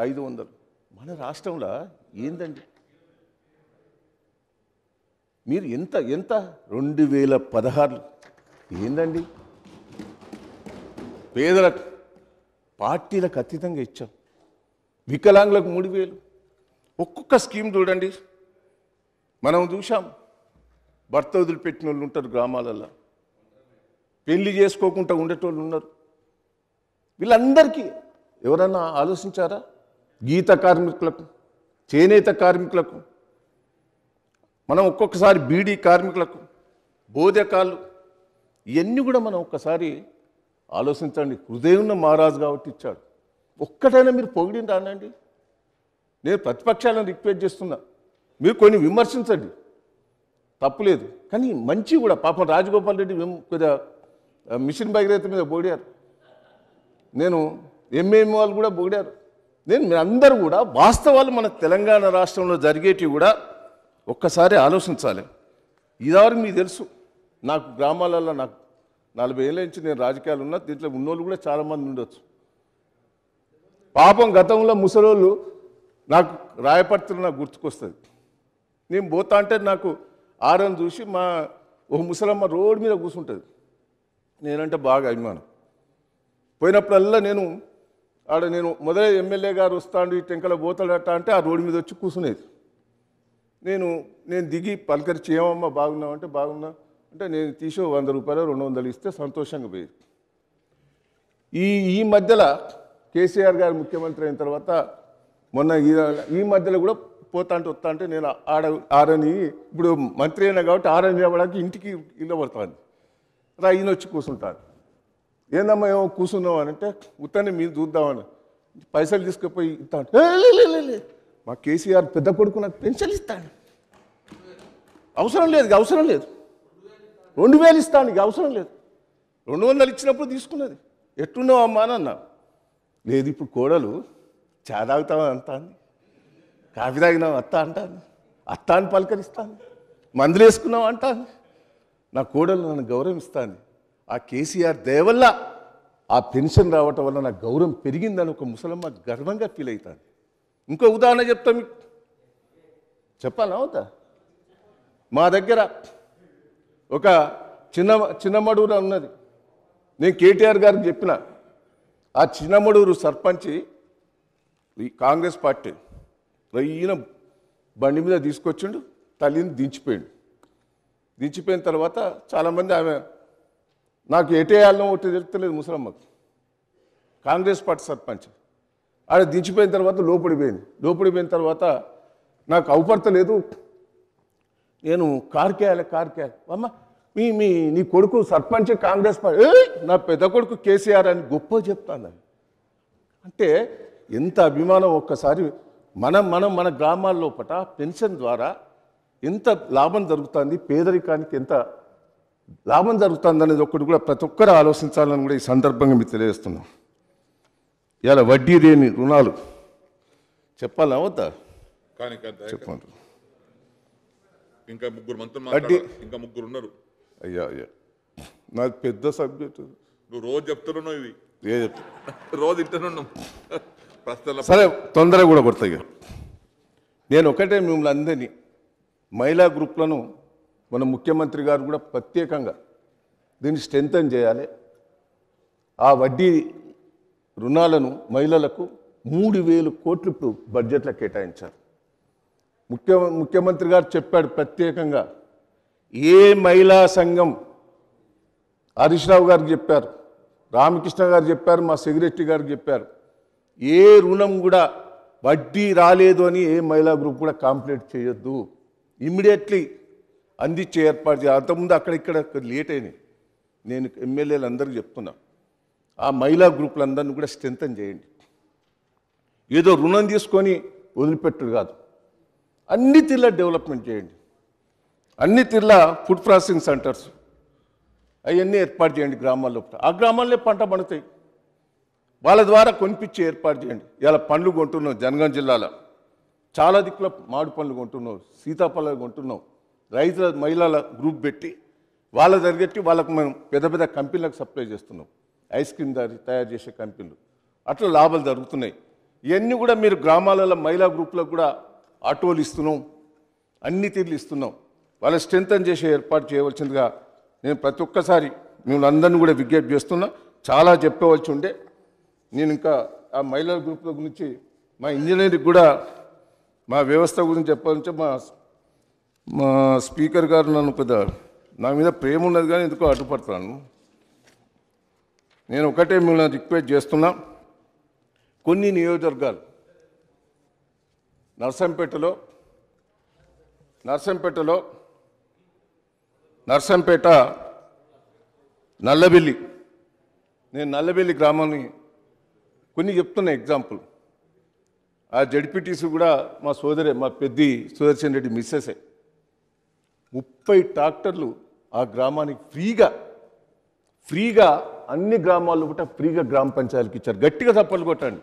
ఐదు వందలు మన రాష్ట్రంలో ఏందండి మీరు ఎంత ఎంత రెండు వేల పదహారు ఏందండి పేదలకు పార్టీలకు అతీతంగా ఇచ్చాం వికలాంగులకు మూడు వేలు ఒక్కొక్క స్కీమ్ చూడండి మనం చూసాం భర్త వదిలిపెట్టిన వాళ్ళు ఉంటారు గ్రామాలలో పెళ్లి చేసుకోకుండా ఉండేటోళ్ళు ఉన్నారు వీళ్ళందరికీ ఎవరన్నా ఆలోచించారా గీత కార్మికులకు చేనేత కార్మికులకు మనం ఒక్కొక్కసారి బీడీ కార్మికులకు బోధకాలు ఇవన్నీ కూడా మనం ఒక్కసారి ఆలోచించండి హృదయం మహారాజు కాబట్టి ఇచ్చాడు ఒక్కటైనా మీరు పొగిడిని రానండి నేను ప్రతిపక్షాలను రిక్వెస్ట్ చేస్తున్నా మీరు కొన్ని విమర్శించండి తప్పులేదు కానీ మంచి కూడా పాపం రాజగోపాల్ రెడ్డి కొద్దిగా మిషన్ భగీరథ మీద పోడారు నేను ఎంఏఎం వాళ్ళు కూడా పోడారు నేను మీరందరూ కూడా వాస్తవాలు మన తెలంగాణ రాష్ట్రంలో జరిగేటివి కూడా ఒక్కసారి ఆలోచించాలి ఇదివరకు మీకు తెలుసు నాకు గ్రామాలలో నాకు నలభై ఏళ్ళ నుంచి నేను రాజకీయాలు ఉన్నా దీంట్లో ఉన్నోళ్ళు కూడా చాలామంది ఉండొచ్చు పాపం గతంలో ముసలోళ్ళు నాకు రాయపడుతున్న నాకు గుర్తుకొస్తుంది నేను పోతా అంటే నాకు ఆరం చూసి మా ఓ ముసలమ్మ రోడ్డు మీద కూర్చుంటుంది నేనంటే బాగా అభిమానం పోయినప్పుడల్లా నేను ఆడ నేను మొదలై ఎమ్మెల్యే గారు వస్తాడు ఈ టెంకలో పోతాడట అంటే ఆ రోడ్డు మీద వచ్చి కూర్చునేది నేను నేను దిగి పలకరి చేయమమ్మా బాగున్నావు అంటే బాగున్నా అంటే నేను తీసే వంద రూపాయలు రెండు వందలు ఇస్తే సంతోషంగా పోయేది ఈ ఈ మధ్యలో కేసీఆర్ గారు ముఖ్యమంత్రి అయిన తర్వాత మొన్న ఈ మధ్యలో కూడా పోతా అంటే వస్తా అంటే నేను ఆడ ఆరని ఇప్పుడు మంత్రి అయినా కాబట్టి ఆరని చేయడానికి ఇంటికి ఇల్లబడుతుంది రా ఈయన వచ్చి కూర్చుంటారు ఏందమ్మా ఏమో కూర్చున్నావు అని అంటే ఉత్తాన్ని మీరు చూద్దామని పైసలు తీసుకుపోయి ఇస్తా అంటే మా కేసీఆర్ పెద్ద కొడుకు నాకు పెన్షన్ ఇస్తాడు అవసరం లేదు అవసరం లేదు రెండు వేలు ఇస్తాను ఇక అవసరం లేదు రెండు వందలు ఇచ్చినప్పుడు తీసుకున్నది ఎట్టున్నావు అమ్మా అని అన్నా లేదు ఇప్పుడు కోడలు చా తాగుతావా అంతా అని కాఫీ తాగినావు అత్త అంటాను అత్త అని పలకరిస్తాను మందులు వేసుకున్నావు అంటాను నా కోడలు నన్ను గౌరవిస్తాను ఆ కేసీఆర్ దయవల్ల ఆ పెన్షన్ రావటం వల్ల నా గౌరవం పెరిగిందని ఒక ముసలమ్మ గర్వంగా ఫీల్ అవుతాను ఇంకో ఉదాహరణ చెప్తా మీకు చెప్పాలా అవుతా మా దగ్గర ఒక చిన్న చిన్నమడూరు ఉన్నది నేను కేటీఆర్ గారికి చెప్పిన ఆ చిన్నమడూరు సర్పంచ్ కాంగ్రెస్ పార్టీ రయ్యన బండి మీద తీసుకొచ్చిండు తల్లిని దించిపోయిండు దించిపోయిన తర్వాత చాలామంది ఆమె నాకు ఎటే వెళ్ళడం ఒకటి తెలుపుతలేదు ముసలమ్మకు కాంగ్రెస్ పార్టీ సర్పంచ్ ఆడ దించిపోయిన తర్వాత లోపడిపోయింది లోపడిపోయిన తర్వాత నాకు అవపడత లేదు నేను కార్కేయాలి కార్కేయాలి అమ్మ మీ మీ నీ కొడుకు సర్పంచ్ కాంగ్రెస్ పార్టీ నా పెద్ద కొడుకు కేసీఆర్ అని గొప్ప చెప్తాను అంటే ఎంత అభిమానం ఒక్కసారి మనం మనం మన గ్రామాల్లో పట పెన్షన్ ద్వారా ఎంత లాభం జరుగుతుంది పేదరికానికి ఎంత లాభం జరుగుతుంది అనేది ఒకటి కూడా ప్రతి ఒక్కరు ఆలోచించాలని కూడా ఈ సందర్భంగా మీకు తెలియజేస్తున్నాం ఇలా వడ్డీ లేని రుణాలు చెప్పాలి అవుతా కానీ చెప్పండి ఇంకా ముగ్గురు మంత్రి వడ్డీ ఇంకా ముగ్గురు ఉన్నారు అయ్యా అయ్యా నాకు పెద్ద సబ్జెక్టు నువ్వు రోజు చెప్తున్నావు ఇవి ఏ చెప్తా రోజు ఇంటనున్నాం ప్రస్తుతం సరే తొందరగా కూడా కొడతాయి నేను ఒకటే మిమ్మల్ని అందరినీ మహిళా గ్రూప్లను మన ముఖ్యమంత్రి గారు కూడా ప్రత్యేకంగా దీన్ని స్ట్రెంగ్తన్ చేయాలి ఆ వడ్డీ రుణాలను మహిళలకు మూడు వేలు కోట్లు ఇప్పుడు బడ్జెట్లో కేటాయించారు ముఖ్య ముఖ్యమంత్రి గారు చెప్పాడు ప్రత్యేకంగా ఏ మహిళా సంఘం హరీష్ రావు గారు చెప్పారు రామకృష్ణ గారు చెప్పారు మా సెక్రటరీ గారు చెప్పారు ఏ రుణం కూడా వడ్డీ రాలేదు అని ఏ మహిళా గ్రూప్ కూడా కాంప్లీట్ చేయొద్దు ఇమ్మీడియట్లీ అందించే ఏర్పాటు చేయాలి అంతకుముందు అక్కడిక్కడ లేట్ అయినాయి నేను ఎమ్మెల్యేలు అందరికీ చెప్తున్నాను ఆ మహిళా గ్రూపులందరినీ కూడా స్ట్రెంగ్తన్ చేయండి ఏదో రుణం తీసుకొని వదిలిపెట్టుడు కాదు అన్ని తీర్ల డెవలప్మెంట్ చేయండి అన్ని తీర్లా ఫుడ్ ప్రాసెసింగ్ సెంటర్స్ అవన్నీ ఏర్పాటు చేయండి గ్రామాల్లో ఆ గ్రామాల్లో పంట పండుతాయి వాళ్ళ ద్వారా కొనిపించి ఏర్పాటు చేయండి ఇలా పండ్లు కొంటున్నాం జనగాం జిల్లాలో చాలా దిక్కుల మామిడి పండ్లు కొంటున్నాం సీతాఫలాలు కొంటున్నాం రైతుల మహిళల గ్రూప్ పెట్టి వాళ్ళ దగ్గరికి వాళ్ళకు మనం పెద్ద పెద్ద కంపెనీలకు సప్లై చేస్తున్నాం ఐస్ క్రీమ్ తయారు చేసే కంపెనీలు అట్లా లాభాలు జరుగుతున్నాయి ఇవన్నీ కూడా మీరు గ్రామాలలో మహిళా గ్రూప్లకు కూడా ఆటోలు ఇస్తున్నాం అన్ని తీర్లు ఇస్తున్నాం వాళ్ళ స్ట్రెంగ్తన్ చేసే ఏర్పాటు చేయవలసిందిగా నేను ప్రతి ఒక్కసారి మిమ్మల్ని అందరినీ కూడా విజ్ఞప్తి చేస్తున్నా చాలా చెప్పవలసి ఉండే నేను ఇంకా ఆ మహిళల గ్రూప్ల గురించి మా ఇంజనీరింగ్ కూడా మా వ్యవస్థ గురించి చెప్పాలంటే మా మా స్పీకర్ గారు నన్ను పెద్ద నా మీద ప్రేమ ఉన్నది కానీ ఎందుకో అడ్డుపడుతున్నాను నేను ఒకటే మిమ్మల్ని రిక్వెస్ట్ చేస్తున్నా కొన్ని నియోజకవర్గాలు నర్సంపేటలో నర్సంపేటలో నర్సంపేట నల్లబెల్లి నేను నల్లబెల్లి గ్రామాన్ని కొన్ని చెప్తున్న ఎగ్జాంపుల్ ఆ జడ్పీటీసీ కూడా మా సోదరే మా పెద్ది సుదర్శన్ రెడ్డి మిస్సెసే ముప్పై ట్రాక్టర్లు ఆ గ్రామానికి ఫ్రీగా ఫ్రీగా అన్ని గ్రామాల్లో కూడా ఫ్రీగా గ్రామ పంచాయతీలకు ఇచ్చారు గట్టిగా చప్పలు కొట్టండి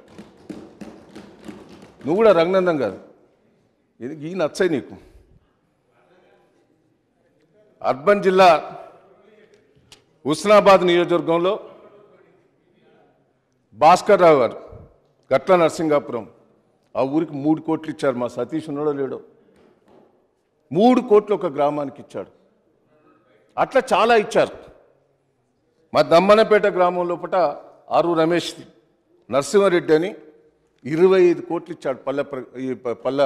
నువ్వు కూడా రంగనందం కాదు ఇది ఈ నచ్చాయి నీకు అర్బన్ జిల్లా హుస్నాబాద్ నియోజకవర్గంలో భాస్కర్ రావు గారు గట్ల నరసింగాపురం ఆ ఊరికి మూడు కోట్లు ఇచ్చారు మా సతీష్ ఉన్నాడో లేడో మూడు కోట్లు ఒక గ్రామానికి ఇచ్చాడు అట్లా చాలా ఇచ్చారు మా దమ్మనపేట గ్రామం లోపల ఆరు రమేష్ నరసింహారెడ్డి అని ఇరవై ఐదు కోట్లు ఇచ్చాడు పల్లె పల్ల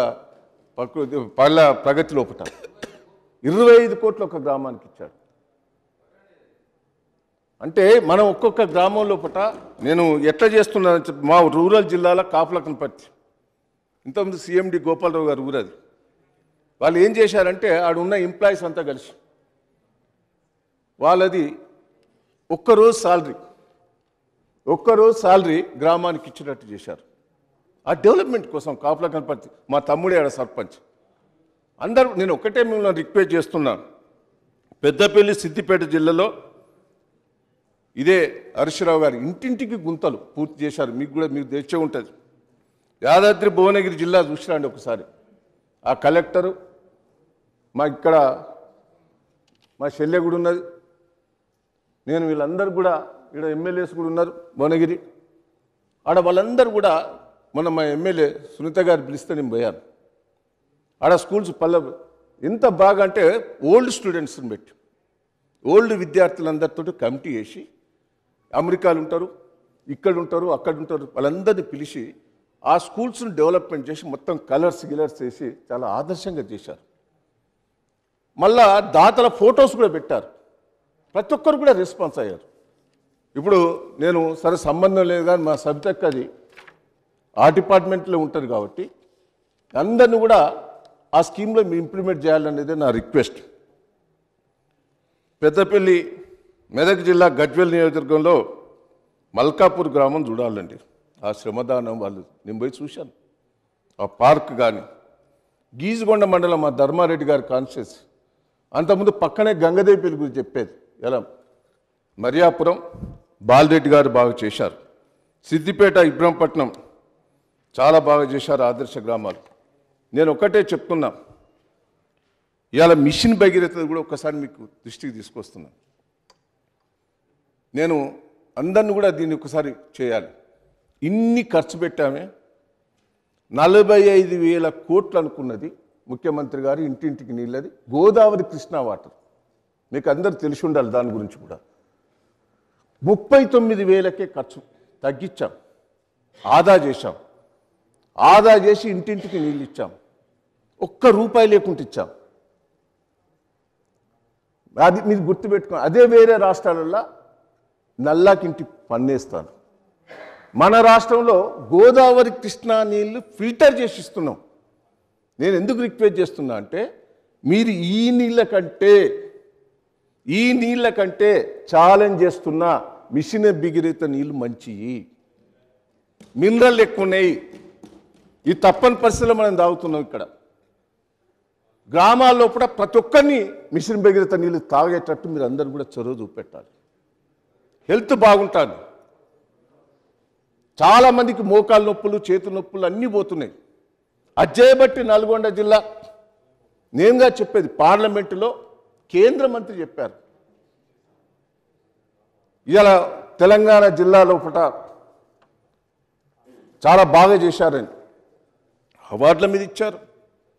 ప్రకృతి పల్ల ప్రగతి లోపల ఇరవై ఐదు కోట్లు ఒక గ్రామానికి ఇచ్చాడు అంటే మనం ఒక్కొక్క గ్రామం లోపల నేను ఎట్లా చేస్తున్నా మా రూరల్ జిల్లాలో కాపుల పట్టి ఇంతకుముందు సీఎండి గోపాలరావు గారు ఊరది వాళ్ళు ఏం చేశారంటే ఆడున్న ఎంప్లాయీస్ అంతా కలిసి వాళ్ళది ఒక్కరోజు శాలరీ ఒక్కరోజు శాలరీ గ్రామానికి ఇచ్చినట్టు చేశారు ఆ డెవలప్మెంట్ కోసం కాపుల కనపరిచి మా తమ్ముడే ఆడ సర్పంచ్ అందరూ నేను ఒకటే మిమ్మల్ని రిక్వెస్ట్ చేస్తున్నాను పెద్దపల్లి సిద్దిపేట జిల్లాలో ఇదే హరీశ్వరావు గారు ఇంటింటికి గుంతలు పూర్తి చేశారు మీకు కూడా మీకు తెచ్చే ఉంటుంది యాదాద్రి భువనగిరి జిల్లా చూసిరండి ఒకసారి ఆ కలెక్టరు మా ఇక్కడ మా శల్యగుడు ఉన్నది నేను వీళ్ళందరూ కూడా ఇక్కడ ఎమ్మెల్యేస్ కూడా ఉన్నారు భువనగిరి ఆడ వాళ్ళందరూ కూడా మొన్న మా ఎమ్మెల్యే సునీత గారు పిలిస్తే నేను పోయాను ఆడ స్కూల్స్ పల్ల ఎంత బాగా అంటే ఓల్డ్ స్టూడెంట్స్ని పెట్టి ఓల్డ్ విద్యార్థులందరితో కమిటీ చేసి అమెరికాలు ఉంటారు ఇక్కడ ఉంటారు అక్కడ ఉంటారు వాళ్ళందరినీ పిలిచి ఆ స్కూల్స్ని డెవలప్మెంట్ చేసి మొత్తం కలర్స్ గిలర్స్ చేసి చాలా ఆదర్శంగా చేశారు మళ్ళా దాతల ఫొటోస్ కూడా పెట్టారు ప్రతి ఒక్కరు కూడా రెస్పాన్స్ అయ్యారు ఇప్పుడు నేను సరే సంబంధం లేదు కానీ మా సబ్జెక్ట్ అది ఆ డిపార్ట్మెంట్లో ఉంటుంది కాబట్టి అందరిని కూడా ఆ స్కీమ్లో ఇంప్లిమెంట్ చేయాలనేది నా రిక్వెస్ట్ పెద్దపల్లి మెదక్ జిల్లా గడ్వెల్ నియోజకవర్గంలో మల్కాపూర్ గ్రామం చూడాలండి ఆ శ్రమదానం వాళ్ళు నేను పోయి చూశాను ఆ పార్క్ కానీ గీజుగొండ మండలం మా ధర్మారెడ్డి గారి కాన్షియస్ అంతకుముందు పక్కనే గంగదేవి పెళ్లి గురించి చెప్పేది ఎలా మరియాపురం బాలరెడ్డి గారు బాగా చేశారు సిద్దిపేట ఇబ్రహంపట్నం చాలా బాగా చేశారు ఆదర్శ గ్రామాలు నేను ఒకటే చెప్తున్నా ఇవాళ మిషన్ భగీరథ కూడా ఒకసారి మీకు దృష్టికి తీసుకొస్తున్నా నేను అందరిని కూడా దీన్ని ఒకసారి చేయాలి ఇన్ని ఖర్చు పెట్టామే నలభై ఐదు వేల కోట్లు అనుకున్నది ముఖ్యమంత్రి గారు ఇంటింటికి నీళ్ళది గోదావరి కృష్ణా వాటర్ మీకు అందరు తెలిసి ఉండాలి దాని గురించి కూడా ముప్పై తొమ్మిది వేలకే ఖర్చు తగ్గించాం ఆదా చేశాం ఆదా చేసి ఇంటింటికి నీళ్ళు ఇచ్చాం ఒక్క రూపాయి లేకుండా ఇచ్చాం అది మీరు గుర్తుపెట్టుకో అదే వేరే రాష్ట్రాలలో నల్లాకింటి పన్నేస్తాను మన రాష్ట్రంలో గోదావరి కృష్ణా నీళ్లు ఫిల్టర్ చేసి ఇస్తున్నాం నేను ఎందుకు రిక్వెస్ట్ చేస్తున్నా అంటే మీరు ఈ నీళ్ళ కంటే ఈ నీళ్ళ కంటే ఛాలెంజ్ చేస్తున్న మిషన్ బిగిరిత నీళ్ళు మంచివి మినరల్ ఎక్కువ ఉన్నాయి ఈ తప్పని పరిస్థితులు మనం తాగుతున్నాం ఇక్కడ గ్రామాల్లో కూడా ప్రతి ఒక్కరిని మిషన్ బిగిరిత నీళ్ళు తాగేటట్టు మీరు అందరూ కూడా చొరవ చూపెట్టాలి హెల్త్ బాగుంటాను చాలామందికి మోకాలు నొప్పులు చేతి నొప్పులు అన్నీ పోతున్నాయి అజ్జయబట్టి నల్గొండ జిల్లా నేనుగా చెప్పేది పార్లమెంటులో కేంద్ర మంత్రి చెప్పారు ఇలా తెలంగాణ జిల్లా లోపల చాలా బాగా చేశారండి అవార్డుల మీద ఇచ్చారు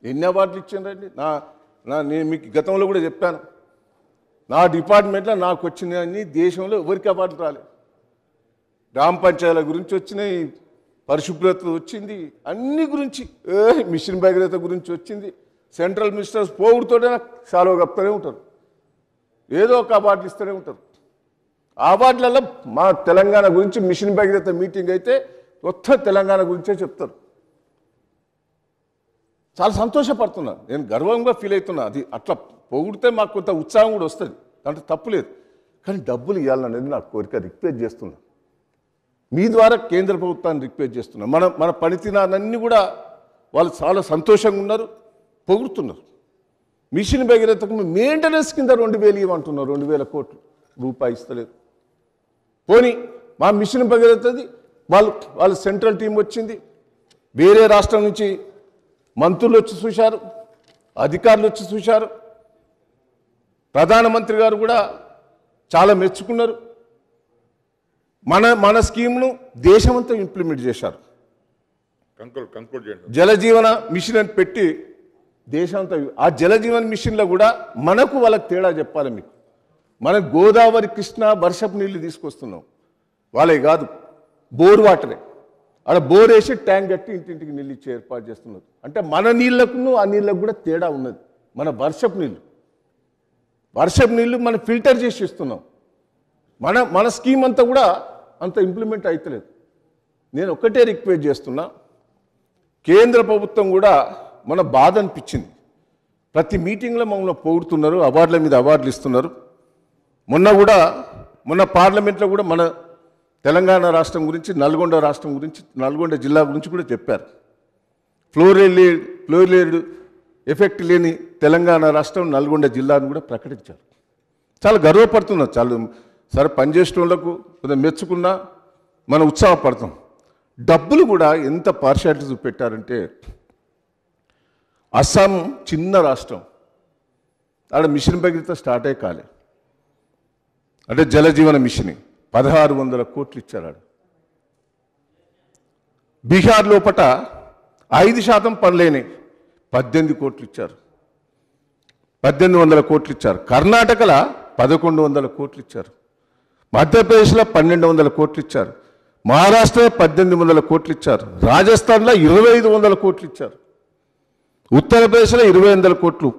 ఎన్ని అవార్డులు ఇచ్చారండి నా నా నేను మీకు గతంలో కూడా చెప్పాను నా డిపార్ట్మెంట్లో నాకు వచ్చినవన్నీ దేశంలో ఎవరికి అవార్డులు రాలేదు గ్రామ పంచాయతీల గురించి వచ్చినాయి పరిశుభ్రత వచ్చింది అన్ని గురించి మిషన్ భగీరథ గురించి వచ్చింది సెంట్రల్ మినిస్టర్స్ పోగుడుతోనే సాలో కప్తూనే ఉంటారు ఏదో ఒక అవార్డులు ఇస్తూనే ఉంటారు అవార్డులలో మా తెలంగాణ గురించి మిషన్ భగీరథ మీటింగ్ అయితే కొత్త తెలంగాణ గురించే చెప్తారు చాలా సంతోషపడుతున్నా నేను గర్వంగా ఫీల్ అవుతున్నా అది అట్లా పొగిడితే మాకు కొంత ఉత్సాహం కూడా వస్తుంది దాంట్లో తప్పులేదు కానీ డబ్బులు ఇవ్వాలనేది నా కోరిక రిక్వెస్ట్ చేస్తున్నా మీ ద్వారా కేంద్ర ప్రభుత్వాన్ని రిక్వెస్ట్ చేస్తున్నా మన మన పనితీనాలన్నీ కూడా వాళ్ళు చాలా సంతోషంగా ఉన్నారు పొగుడుతున్నారు మిషన్ బెగిరెత్తకు మెయింటెనెన్స్ కింద రెండు వేలు ఇవ్వమంటున్నారు రెండు వేల కోట్లు రూపాయి ఇస్తలేదు పోనీ మా మిషన్ బెగిరెత్తది వాళ్ళు వాళ్ళ సెంట్రల్ టీం వచ్చింది వేరే రాష్ట్రం నుంచి మంత్రులు వచ్చి చూశారు అధికారులు వచ్చి చూశారు ప్రధానమంత్రి గారు కూడా చాలా మెచ్చుకున్నారు మన మన స్కీమ్ను దేశమంతా ఇంప్లిమెంట్ చేశారు జలజీవన మిషన్ అని పెట్టి దేశంతో ఆ జలజీవన్ మిషన్లో కూడా మనకు వాళ్ళకి తేడా చెప్పాలి మీకు మన గోదావరి కృష్ణ వర్షపు నీళ్ళు తీసుకొస్తున్నాం వాళ్ళే కాదు బోర్ వాటరే అక్కడ బోర్ వేసి ట్యాంక్ కట్టి ఇంటింటికి నీళ్ళు ఇచ్చి ఏర్పాటు చేస్తున్నారు అంటే మన నీళ్లకు ఆ నీళ్ళకు కూడా తేడా ఉన్నది మన వర్షపు నీళ్ళు వర్షపు నీళ్ళు మనం ఫిల్టర్ చేసి ఇస్తున్నాం మన మన స్కీమ్ అంతా కూడా అంత ఇంప్లిమెంట్ అవుతలేదు నేను ఒకటే రిక్వెస్ట్ చేస్తున్నా కేంద్ర ప్రభుత్వం కూడా మన బాధ అనిపించింది ప్రతి మీటింగ్లో మమ్మల్ని పోగుతున్నారు అవార్డుల మీద అవార్డులు ఇస్తున్నారు మొన్న కూడా మొన్న పార్లమెంట్లో కూడా మన తెలంగాణ రాష్ట్రం గురించి నల్గొండ రాష్ట్రం గురించి నల్గొండ జిల్లా గురించి కూడా చెప్పారు ఫ్లోరిలే ఫ్లోరిలేడ్ ఎఫెక్ట్ లేని తెలంగాణ రాష్ట్రం నల్గొండ జిల్లాను కూడా ప్రకటించారు చాలా గర్వపడుతున్నారు చాలా సరే పనిచేసేటోళ్లకు వాళ్ళకు కొంచెం మెచ్చుకున్నా మనం ఉత్సాహపడతాం డబ్బులు కూడా ఎంత పార్షాలిటీస్ పెట్టారంటే అస్సాం చిన్న రాష్ట్రం ఆడ మిషన్ భగీరథ అయ్యి కాలే అంటే జలజీవన మిషన్ పదహారు వందల కోట్లు ఇచ్చారు బీహార్ లోపట ఐదు శాతం పనులేని పద్దెనిమిది కోట్లు ఇచ్చారు పద్దెనిమిది వందల కోట్లు ఇచ్చారు కర్ణాటకలో పదకొండు వందల కోట్లు ఇచ్చారు మధ్యప్రదేశ్లో పన్నెండు వందల కోట్లు ఇచ్చారు మహారాష్ట్రలో పద్దెనిమిది వందల కోట్లు ఇచ్చారు రాజస్థాన్లో ఇరవై ఐదు వందల కోట్లు ఇచ్చారు ఉత్తరప్రదేశ్లో ఇరవై వందల కోట్లు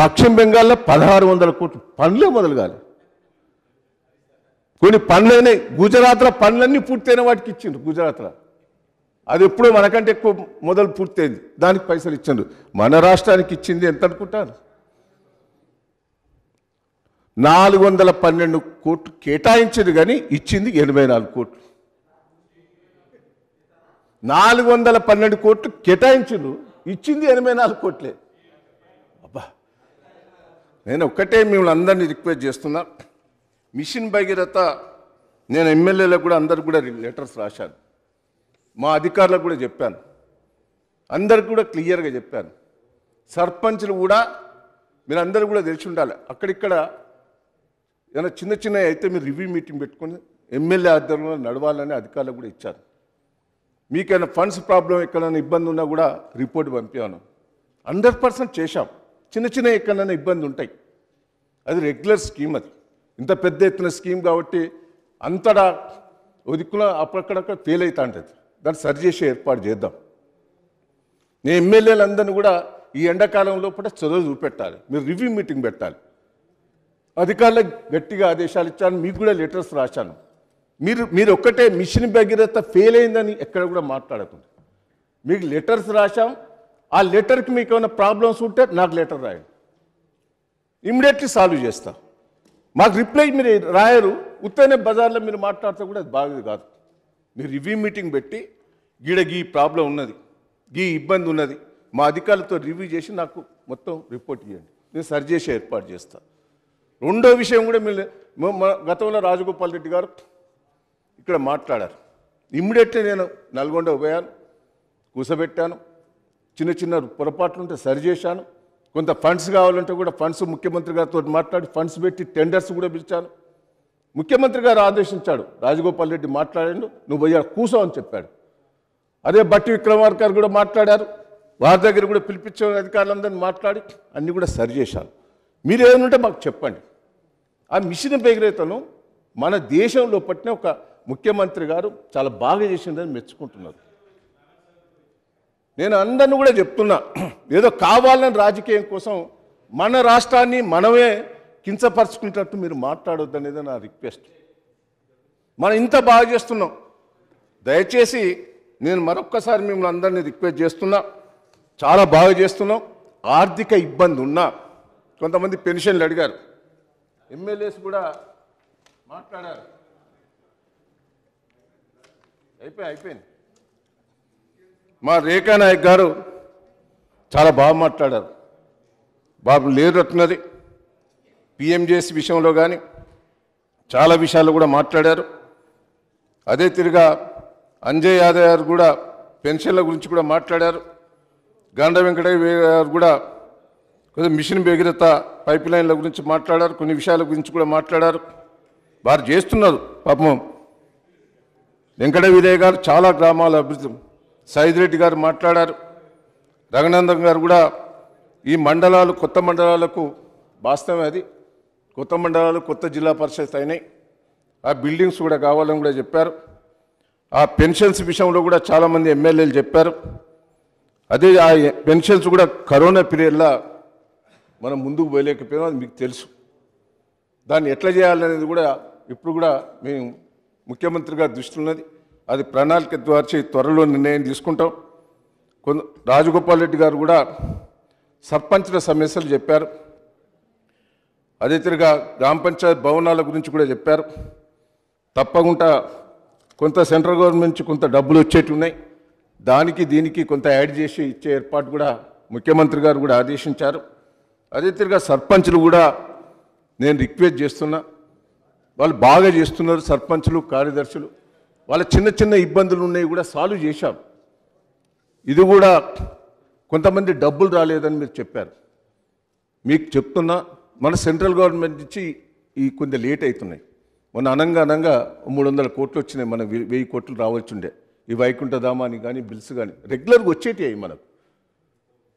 పశ్చిమ బెంగాల్లో పదహారు వందల కోట్లు పనులే మొదలు కొన్ని పనులైనాయి గుజరాత్లో పనులన్నీ పూర్తయిన వాటికి ఇచ్చిండ్రు గుజరాత్లో అది ఎప్పుడో మనకంటే ఎక్కువ మొదలు పూర్తయింది దానికి పైసలు ఇచ్చిండ్రు మన రాష్ట్రానికి ఇచ్చింది ఎంత అనుకుంటారు నాలుగు వందల పన్నెండు కోట్లు కేటాయించింది కానీ ఇచ్చింది ఎనభై నాలుగు కోట్లు నాలుగు వందల పన్నెండు కోట్లు కేటాయించిండ్రు ఇచ్చింది ఎనభై నాలుగు కోట్లే అబ్బా నేను ఒక్కటే మిమ్మల్ని అందరినీ రిక్వెస్ట్ చేస్తున్నా మిషన్ భగీరథ నేను ఎమ్మెల్యేలకు కూడా అందరికి కూడా లెటర్స్ రాశాను మా అధికారులకు కూడా చెప్పాను అందరికి కూడా క్లియర్గా చెప్పాను సర్పంచ్లు కూడా మీరు అందరూ కూడా తెలిసి ఉండాలి అక్కడిక్కడ ఏమైనా చిన్న చిన్న అయితే మీరు రివ్యూ మీటింగ్ పెట్టుకొని ఎమ్మెల్యే ఆధ్వర్యంలో నడవాలని అధికారులకు కూడా ఇచ్చారు మీకైనా ఫండ్స్ ప్రాబ్లం ఎక్కడైనా ఇబ్బంది ఉన్నా కూడా రిపోర్ట్ పంపాను హండ్రెడ్ పర్సెంట్ చేశాం చిన్న చిన్న ఎక్కడైనా ఇబ్బంది ఉంటాయి అది రెగ్యులర్ స్కీమ్ అది ఇంత పెద్ద ఎత్తున స్కీమ్ కాబట్టి అంతటా ఒదిక్కున అప్పుడక్కడక్కడ ఫెయిల్ అవుతా ఉంటుంది దాన్ని సరి చేసే ఏర్పాటు చేద్దాం నేను ఎమ్మెల్యేలందరినీ కూడా ఈ ఎండాకాలం లోపల చదువు చూపెట్టాలి మీరు రివ్యూ మీటింగ్ పెట్టాలి అధికారులకు గట్టిగా ఆదేశాలు ఇచ్చాను మీకు కూడా లెటర్స్ రాశాను మీరు మీరు ఒక్కటే మిషన్ భగీరథ ఫెయిల్ అయిందని ఎక్కడ కూడా మాట్లాడకుండా మీకు లెటర్స్ రాశాం ఆ లెటర్కి మీకు ఏమైనా ప్రాబ్లమ్స్ ఉంటే నాకు లెటర్ రాయండి ఇమ్మీడియట్లీ సాల్వ్ చేస్తా మాకు రిప్లై మీరు రాయరు ఉత్తనే బజార్లో మీరు మాట్లాడితే కూడా అది బాగుంది కాదు మీరు రివ్యూ మీటింగ్ పెట్టి గీడ గీ ప్రాబ్లం ఉన్నది గీ ఇబ్బంది ఉన్నది మా అధికారులతో రివ్యూ చేసి నాకు మొత్తం రిపోర్ట్ ఇవ్వండి నేను సరి చేసి ఏర్పాటు చేస్తాను రెండో విషయం కూడా మీరు గతంలో రాజగోపాల్ రెడ్డి గారు ఇక్కడ మాట్లాడారు ఇమ్మీడియట్లీ నేను నల్గొండ పోయాను కూసబెట్టాను చిన్న చిన్న పొరపాట్లుంటే సరిచేశాను కొంత ఫండ్స్ కావాలంటే కూడా ఫండ్స్ ముఖ్యమంత్రి గారితో మాట్లాడి ఫండ్స్ పెట్టి టెండర్స్ కూడా పిలిచాను ముఖ్యమంత్రి గారు ఆదేశించాడు రాజగోపాల్ రెడ్డి మాట్లాడాడు నువ్వు పోయా కూసావు అని చెప్పాడు అదే బట్టి విక్రమార్క గారు కూడా మాట్లాడారు వారి దగ్గర కూడా పిలిపించే అధికారులందరినీ మాట్లాడి అన్నీ కూడా సరి చేశాను మీరు ఏమైనా మాకు చెప్పండి ఆ మిషన్ ఎగరేతను మన దేశంలో పట్టిన ఒక ముఖ్యమంత్రి గారు చాలా బాగా చేసిందని మెచ్చుకుంటున్నారు నేను అందరిని కూడా చెప్తున్నా ఏదో కావాలని రాజకీయం కోసం మన రాష్ట్రాన్ని మనమే కించపరచుకునేటట్టు మీరు మాట్లాడొద్దు అనేది నా రిక్వెస్ట్ మనం ఇంత బాగా చేస్తున్నాం దయచేసి నేను మరొక్కసారి మిమ్మల్ని అందరినీ రిక్వెస్ట్ చేస్తున్నా చాలా బాగా చేస్తున్నాం ఆర్థిక ఇబ్బంది ఉన్నా కొంతమంది పెన్షన్లు అడిగారు ఎమ్మెల్యేస్ కూడా మాట్లాడారు అయిపోయి అయిపోయింది మా రేఖా నాయక్ గారు చాలా బాగా మాట్లాడారు బాబు లేరత్నది పిఎంజేసి విషయంలో కానీ చాలా విషయాలు కూడా మాట్లాడారు అదే తిరిగా అంజయ్ యాదవ్ గారు కూడా పెన్షన్ల గురించి కూడా మాట్లాడారు గండ వెంకటయ్య గారు కూడా కొంచెం మిషన్ భగీరథ పైప్ లైన్ల గురించి మాట్లాడారు కొన్ని విషయాల గురించి కూడా మాట్లాడారు వారు చేస్తున్నారు పాపం వెంకట విజయ్ గారు చాలా గ్రామాల అభివృద్ధి సైదిరెడ్డి గారు మాట్లాడారు రఘునందన్ గారు కూడా ఈ మండలాలు కొత్త మండలాలకు వాస్తవం అది కొత్త మండలాలు కొత్త జిల్లా పరిషత్ అయినాయి ఆ బిల్డింగ్స్ కూడా కావాలని కూడా చెప్పారు ఆ పెన్షన్స్ విషయంలో కూడా చాలామంది ఎమ్మెల్యేలు చెప్పారు అదే ఆ పెన్షన్స్ కూడా కరోనా పీరియడ్లో మనం ముందుకు పోయలేకపోయినా అది మీకు తెలుసు దాన్ని ఎట్లా చేయాలనేది కూడా ఇప్పుడు కూడా మేము ముఖ్యమంత్రి గారి దృష్టిలోనేది ఉన్నది అది ప్రణాళిక ద్వారా త్వరలో నిర్ణయం తీసుకుంటాం కొంత రాజగోపాల్ రెడ్డి గారు కూడా సర్పంచుల సమస్యలు చెప్పారు అదే తిరిగా గ్రామ పంచాయతీ భవనాల గురించి కూడా చెప్పారు తప్పకుండా కొంత సెంట్రల్ గవర్నమెంట్ నుంచి కొంత డబ్బులు వచ్చేట్టు ఉన్నాయి దానికి దీనికి కొంత యాడ్ చేసి ఇచ్చే ఏర్పాటు కూడా ముఖ్యమంత్రి గారు కూడా ఆదేశించారు అదే తిరిగా సర్పంచ్లు కూడా నేను రిక్వెస్ట్ చేస్తున్నా వాళ్ళు బాగా చేస్తున్నారు సర్పంచులు కార్యదర్శులు వాళ్ళ చిన్న చిన్న ఇబ్బందులు ఉన్నాయి కూడా సాల్వ్ చేశారు ఇది కూడా కొంతమంది డబ్బులు రాలేదని మీరు చెప్పారు మీకు చెప్తున్నా మన సెంట్రల్ గవర్నమెంట్ నుంచి ఈ కొంత లేట్ అవుతున్నాయి మొన్న అనంగా అనంగా మూడు వందల కోట్లు వచ్చినాయి మన వెయ్యి కోట్లు రావచ్చుండే ఈ వైకుంఠధామ అని కానీ బిల్స్ కానీ రెగ్యులర్గా వచ్చేటి మనకు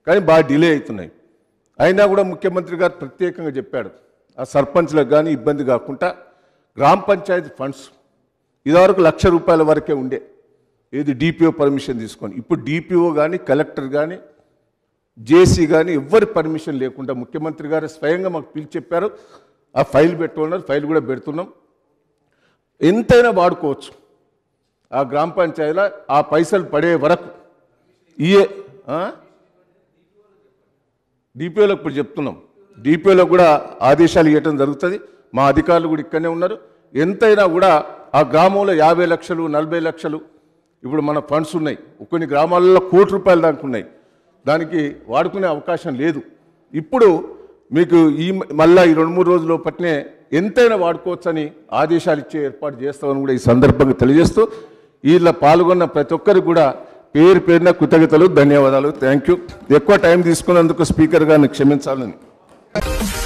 కానీ బాగా డిలే అవుతున్నాయి అయినా కూడా ముఖ్యమంత్రి గారు ప్రత్యేకంగా చెప్పాడు ఆ సర్పంచ్లకు కానీ ఇబ్బంది కాకుండా గ్రామ పంచాయతీ ఫండ్స్ ఇదివరకు లక్ష రూపాయల వరకే ఉండే ఏది డిపిఓ పర్మిషన్ తీసుకొని ఇప్పుడు డిపిఓ కానీ కలెక్టర్ కానీ జేసీ కానీ ఎవ్వరి పర్మిషన్ లేకుండా ముఖ్యమంత్రి గారు స్వయంగా మాకు పిలిచి చెప్పారు ఆ ఫైల్ పెట్టుకున్నారు ఫైల్ కూడా పెడుతున్నాం ఎంతైనా వాడుకోవచ్చు ఆ గ్రామ పంచాయతీలో ఆ పైసలు పడే వరకు ఇయే డిపిఓలో ఇప్పుడు చెప్తున్నాం డిపిఓలో కూడా ఆదేశాలు ఇవ్వటం జరుగుతుంది మా అధికారులు కూడా ఇక్కడనే ఉన్నారు ఎంతైనా కూడా ఆ గ్రామంలో యాభై లక్షలు నలభై లక్షలు ఇప్పుడు మన ఫండ్స్ ఉన్నాయి కొన్ని గ్రామాలలో కోటి రూపాయలు దానికి ఉన్నాయి దానికి వాడుకునే అవకాశం లేదు ఇప్పుడు మీకు ఈ మళ్ళా ఈ రెండు మూడు రోజుల పట్టినే ఎంతైనా వాడుకోవచ్చని ఆదేశాలు ఇచ్చే ఏర్పాటు చేస్తామని కూడా ఈ సందర్భంగా తెలియజేస్తూ వీళ్ళ పాల్గొన్న ప్రతి ఒక్కరికి కూడా పేరు పేరున కృతజ్ఞతలు ధన్యవాదాలు థ్యాంక్ యూ ఎక్కువ టైం తీసుకున్నందుకు స్పీకర్ గారిని క్షమించాలని